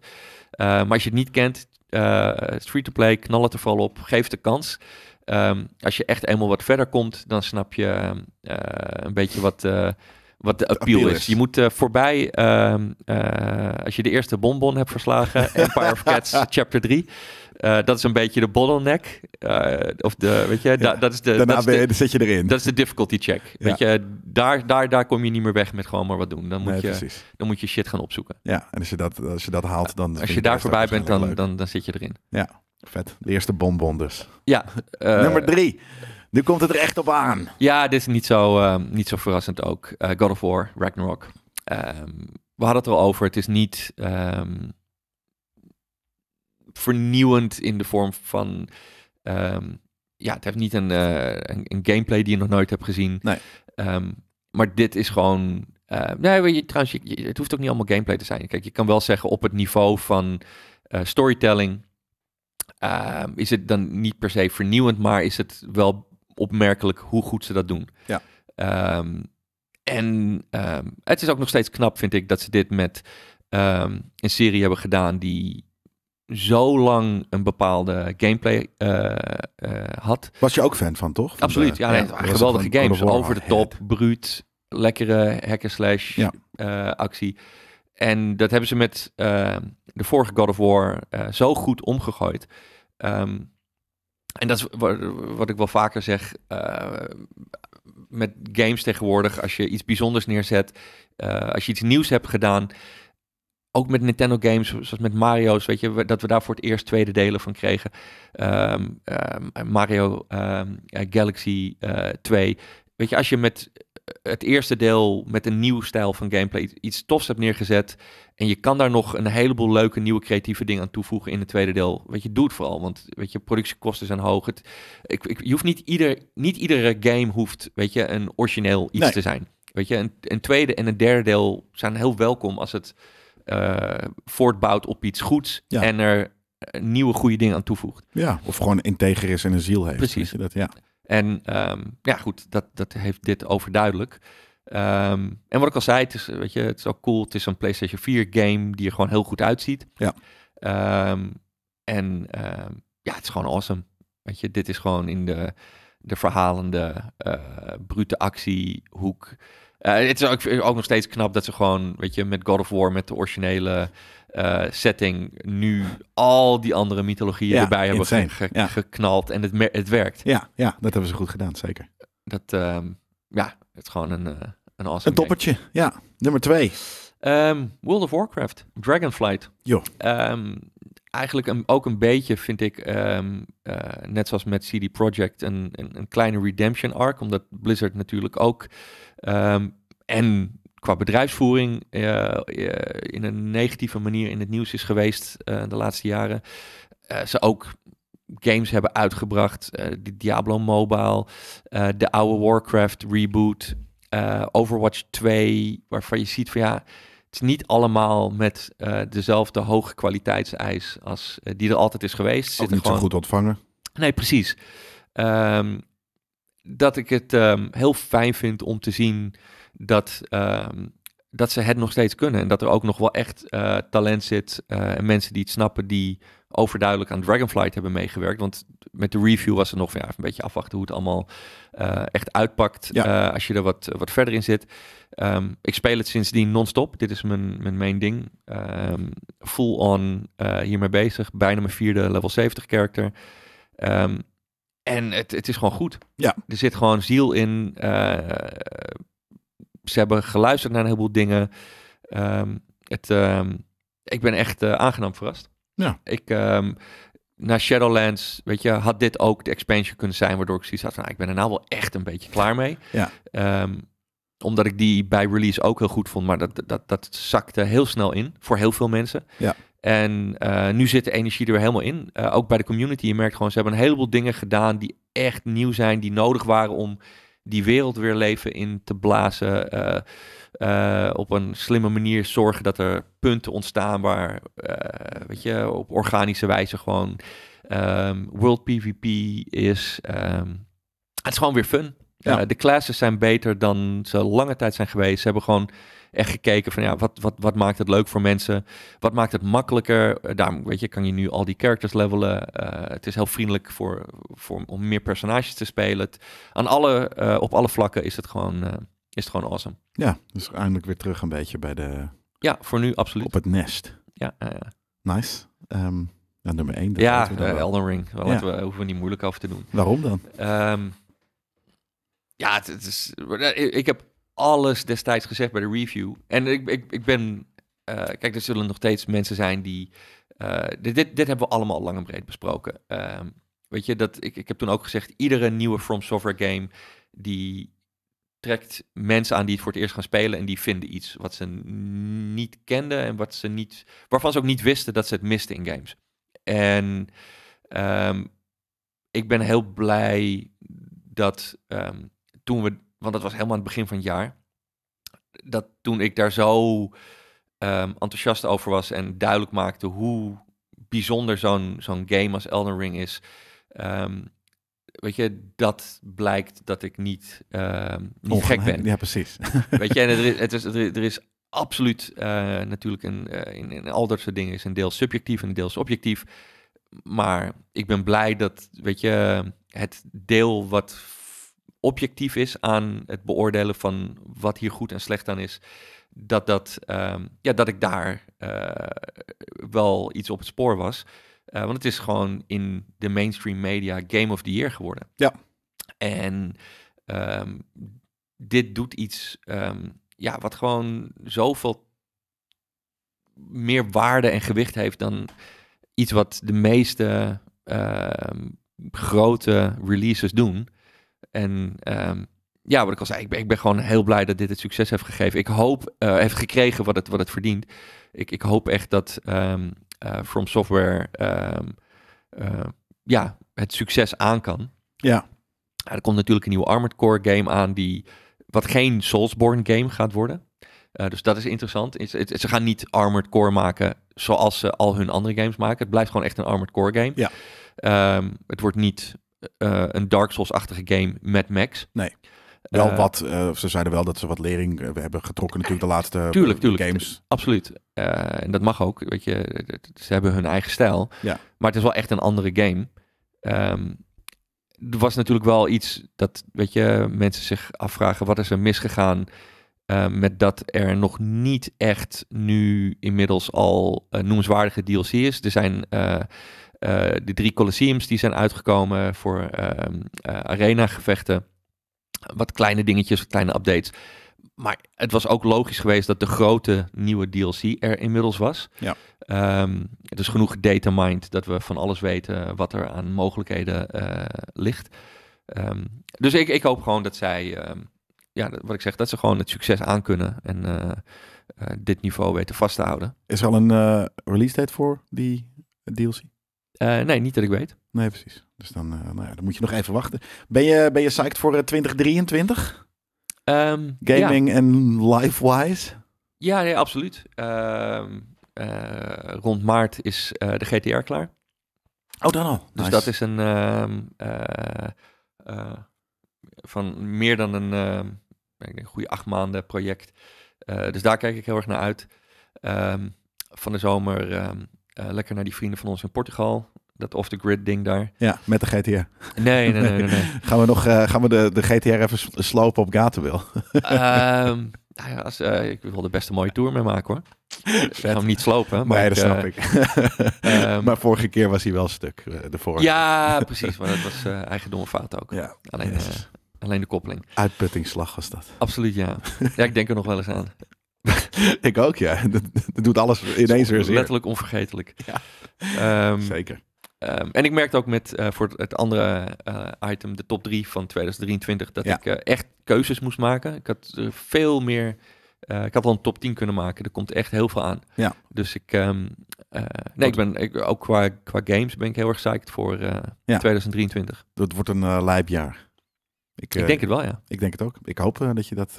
maar als je het niet kent, het eh, free to play, knal het er vooral op, geef de kans. Ehm, als je echt eenmaal wat verder komt, dan snap je eh, een beetje wat eh, wat de appeal, is. Je moet voorbij, ehm, als je de eerste bonbon hebt verslagen, Empire of Cats chapter 3, eh, dat is een beetje de bottleneck. Uh, of de, weet je, dat is de, dat zit je erin. Dat is de difficulty check. Weet je, daar, daar, daar kom je niet meer weg met gewoon maar wat doen. Dan moet, je, dan moet je shit gaan opzoeken. Ja, en als je dat, als je dat haalt, dan. Als je daar voorbij bent, dan, dan, dan, zit je erin. Ja, vet. De eerste bonbon dus. Ja. Eh, Nummer drie. Nu komt het er echt op aan. Ja, dit is niet zo, niet zo verrassend ook. God of War, Ragnarok. Um, we hadden het al over. Het is niet. Ehm, vernieuwend in de vorm van. Ehm, ja, het heeft niet eh, een, een, gameplay die je nog nooit hebt gezien. Nee. Ehm, maar dit is gewoon. Uh, nee, je, trouwens, het hoeft ook niet allemaal gameplay te zijn. Kijk, je kan wel zeggen op het niveau van eh, storytelling. Ehm, is het dan niet per se vernieuwend, maar is het wel opmerkelijk hoe goed ze dat doen. Ja. en het is ook nog steeds knap, vind ik, dat ze dit met een serie hebben gedaan die zo lang een bepaalde gameplay eh, eh, had. Was je ook fan van, toch? Absoluut, ja. geweldige games. Over de top, bruut, lekkere hackerslash, slash eh, actie. En dat hebben ze met de vorige God of War zo goed omgegooid. Ehm, en dat is wat, wat, ik wel vaker zeg. met games tegenwoordig, als je iets bijzonders neerzet, als je iets nieuws hebt gedaan, ook met Nintendo games, zoals met Mario's, weet je, dat we daar voor het eerst tweede delen van kregen. Ehm, ehm, Mario ehm, eh, Galaxy uh, eh, 2. Weet je, als je met eh, het eerste deel met een nieuw stijl van gameplay iets tofs hebt neergezet. En je kan daar nog een heleboel leuke nieuwe creatieve dingen aan toevoegen in het tweede deel. Wat je, doet vooral. Want weet je, productiekosten zijn hoog. Het, ik, ik, je hoeft niet, ieder, niet iedere game hoeft, weet je, een origineel iets te zijn. Weet je, een, een tweede en een derde deel zijn heel welkom als het eh, voortbouwt op iets goeds en er eh, nieuwe goede dingen aan toevoegt. Ja, of gewoon integer is en een ziel heeft. Precies. dat, ja. En ehm, ja, goed, dat, dat heeft dit overduidelijk. Ehm, en wat ik al zei, het is, weet je, het is ook cool. Het is een PlayStation 4 game die er gewoon heel goed uitziet. Ja. Ehm, en ja, het is gewoon awesome. Weet je, dit is gewoon in de, de verhalende, uh, brute actiehoek. Eh, het is ook, nog steeds knap dat ze gewoon, weet je, met God of War, met de originele eh, setting, nu al die andere mythologieën erbij hebben geknald en het, het werkt. Ja, ja, dat hebben ze goed gedaan, zeker. Dat, um, ja, het is gewoon een, uh, een awesome Een toppertje, ja. Nummer twee. Ehm, World of Warcraft, Dragonflight. Ehm, eigenlijk een, ook een beetje, vind ik, ehm, eh, net zoals met CD Project een, een, een, kleine redemption arc. Omdat Blizzard natuurlijk ook. Ehm, en qua bedrijfsvoering eh, eh, in een negatieve manier in het nieuws is geweest de laatste jaren. ze ook games hebben uitgebracht. die Diablo Mobile, de oude Warcraft reboot, Overwatch 2, waarvan je ziet van ja het is niet allemaal met eh, dezelfde hoge kwaliteitseis als eh, die er altijd is geweest. Ook niet zo goed ontvangen. Nee, precies. Ehm, dat ik het ehm, heel fijn vind om te zien dat ehm, dat ze het nog steeds kunnen. En dat er ook nog wel echt eh, talent zit. Eh, en mensen die het snappen, die overduidelijk aan Dragonflight hebben meegewerkt. Want met de review was er nog van, ja, even een beetje afwachten hoe het allemaal eh, echt uitpakt. als je er wat, wat verder in zit. Ehm, ik speel het sindsdien non-stop. Dit is mijn, mijn main ding. Ehm, full on hiermee bezig. Bijna mijn vierde level 70 character. Ehm, en het, het is gewoon goed. Ja. Er zit gewoon ziel in ze hebben geluisterd naar een heleboel dingen. Ehm, het, ehm, ik ben echt uh, aangenaam verrast. Ja. Ik, um, Shadowlands, weet je, had dit ook de expansion kunnen zijn, waardoor ik zoiets had van, nou, ik ben er nou wel echt een beetje klaar mee. Ja. omdat ik die bij release ook heel goed vond, maar dat, dat, dat zakte heel snel in voor heel veel mensen. Ja. En eh, nu zit de energie er weer helemaal in. Eh, ook bij de community, je merkt gewoon, ze hebben een heleboel dingen gedaan die echt nieuw zijn, die nodig waren om die wereld weer leven in te blazen. Eh, eh, op een slimme manier zorgen dat er punten ontstaan waar, uh, weet je, op organische wijze gewoon ehm, World PvP is. Ehm, het is gewoon weer fun. Ja. Eh, de classes zijn beter dan ze lange tijd zijn geweest. Ze hebben gewoon echt gekeken van ja, wat, wat, wat maakt het leuk voor mensen? Wat maakt het makkelijker? Uh, daarom weet je, kan je nu al die characters levelen. Eh, het is heel vriendelijk voor, voor, om meer personages te spelen. aan alle, op alle vlakken is het, gewoon, is het gewoon awesome. Ja, dus eindelijk weer terug een beetje bij de... Ja, voor nu absoluut. Op het nest. Ja. nice. Um, ja, nummer één. Ja, Elden Ring. Daar hoeven we niet moeilijk over te doen. Waarom dan? Um, ja, het, is, eh, ik heb alles destijds gezegd bij de review. En ik, ik, ik ben. Eh, kijk, er zullen nog steeds mensen zijn die. Eh, dit, dit, hebben we allemaal lang en breed besproken. Ehm, weet je, dat, ik, ik heb toen ook gezegd: iedere nieuwe From Software game die trekt mensen aan die het voor het eerst gaan spelen en die vinden iets wat ze niet kenden en wat ze niet, waarvan ze ook niet wisten dat ze het misten in games. En ehm, ik ben heel blij dat ehm, toen we, want dat was helemaal aan het begin van het jaar, dat toen ik daar zo ehm, enthousiast over was en duidelijk maakte hoe bijzonder zo'n zo'n game als Elden Ring is. Ehm, weet je, dat blijkt dat ik niet, ehm, niet gek ben. Ja, precies. Weet je, er is, het is, er is absoluut eh, natuurlijk een, uh, in, in, al dat soort dingen is een deel subjectief en een deels objectief. Maar ik ben blij dat, weet je, het deel wat objectief is aan het beoordelen van wat hier goed en slecht aan is, dat, dat, ehm, ja, dat ik daar eh, wel iets op het spoor was. Eh, want het is gewoon in de mainstream media Game of the Year geworden. Ja. En ehm, dit doet iets ehm, ja, wat gewoon zoveel meer waarde en gewicht heeft dan iets wat de meeste grote releases doen. En ehm, ja, wat ik al zei, ik ben, ik ben, gewoon heel blij dat dit het succes heeft gegeven. Ik hoop, eh, heeft gekregen wat het, wat het verdient. Ik, ik hoop echt dat ehm, eh, From Software ehm, eh, ja, het succes aan kan. Ja. Er komt natuurlijk een nieuwe Armored Core game aan, die, wat geen Soulsborne game gaat worden. dus dat is interessant. ze gaan niet Armored Core maken zoals ze al hun andere games maken. Het blijft gewoon echt een Armored Core game. Ja. het wordt niet eh, een Dark Souls-achtige game met Max. Nee. Wel eh, wat, eh, ze zeiden wel dat ze wat lering hebben getrokken natuurlijk de laatste tuurlijk, tuurlijk, games. Absoluut. en dat mag ook, weet je. Ze hebben hun eigen stijl. Ja. Maar het is wel echt een andere game. Ehm, er was natuurlijk wel iets dat, weet je, mensen zich afvragen wat is er misgegaan met dat er nog niet echt nu inmiddels al uh, noemenswaardige DLC is. Er zijn eh, de drie Colosseums die zijn uitgekomen voor ehm, eh, arena-gevechten. Wat kleine dingetjes, wat kleine updates. Maar het was ook logisch geweest dat de grote nieuwe DLC er inmiddels was. Ja. Um, het is genoeg datamined dat we van alles weten wat er aan mogelijkheden eh, ligt. Ehm, dus ik, ik hoop gewoon dat zij, ja, wat ik zeg, dat ze gewoon het succes aankunnen en dit niveau weten vast te houden. Is er al een release date voor die DLC? Eh, nee, niet dat ik weet. Nee, precies. Dus dan, eh, nou ja, dan moet je nog even wachten. Ben je, ben je psyched voor 2023? Eh, um, ehm, Gaming en life-wise? Ja, absoluut. Ehm, rond maart is de GTR klaar. Oh, dan al. Dus dat is een... Ehm, van meer dan een ik denk, goede acht maanden project. dus daar kijk ik heel erg naar uit. van de zomer lekker naar die vrienden van ons in Portugal dat off-the-grid ding daar. Ja, met de GTR. Nee, nee, nee. nee, gaan we, nog, eh, gaan we de, de GTR even slopen op Gatenwil? um, ja, als, eh, ik wil de best een mooie tour mee maken hoor. Ik ga hem niet slopen. Maar, maar dat snap eh, ik. Ehm, maar vorige keer was hij wel stuk, de vorige. Ja, precies. Maar dat was eigendom fout ook. alleen, alleen de koppeling. Uitputtingsslag was dat. Absoluut, ja. Ja, ik denk er nog wel eens aan. ik ook, ja. Dat, doet alles ineens weer zin. Letterlijk onvergetelijk. Ja. Ehm, Zeker. Ehm, en ik merkte ook met eh, voor het andere eh, item, de top 3 van 2023, dat ik eh, echt keuzes moest maken. Ik had veel meer. ik had wel een top 10 kunnen maken. Er komt echt heel veel aan. Ja. Dus ik. Ehm, nee, ik ben ik, ook qua, qua games ben ik heel erg psyched voor ja. 2023. Dat wordt een lijpjaar. Ik, ik denk het wel, ja. Ik denk het ook. Ik hoop dat je dat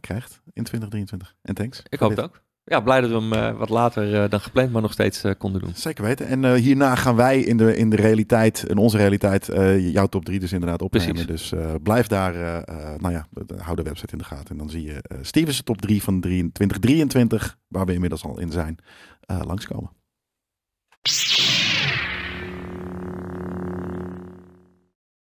krijgt in 2023. En thanks. Ik hoop het ook ja, blij dat we hem eh, wat later eh, dan gepland, maar nog steeds eh, konden doen. Zeker weten. En hierna gaan wij in de, in de realiteit, in onze realiteit, jouw top 3 dus inderdaad opnemen. Dus blijf daar, nou ja, hou de website in de gaten. En dan zie je Steven's top 3 van 2023, waar we inmiddels al in zijn, langskomen.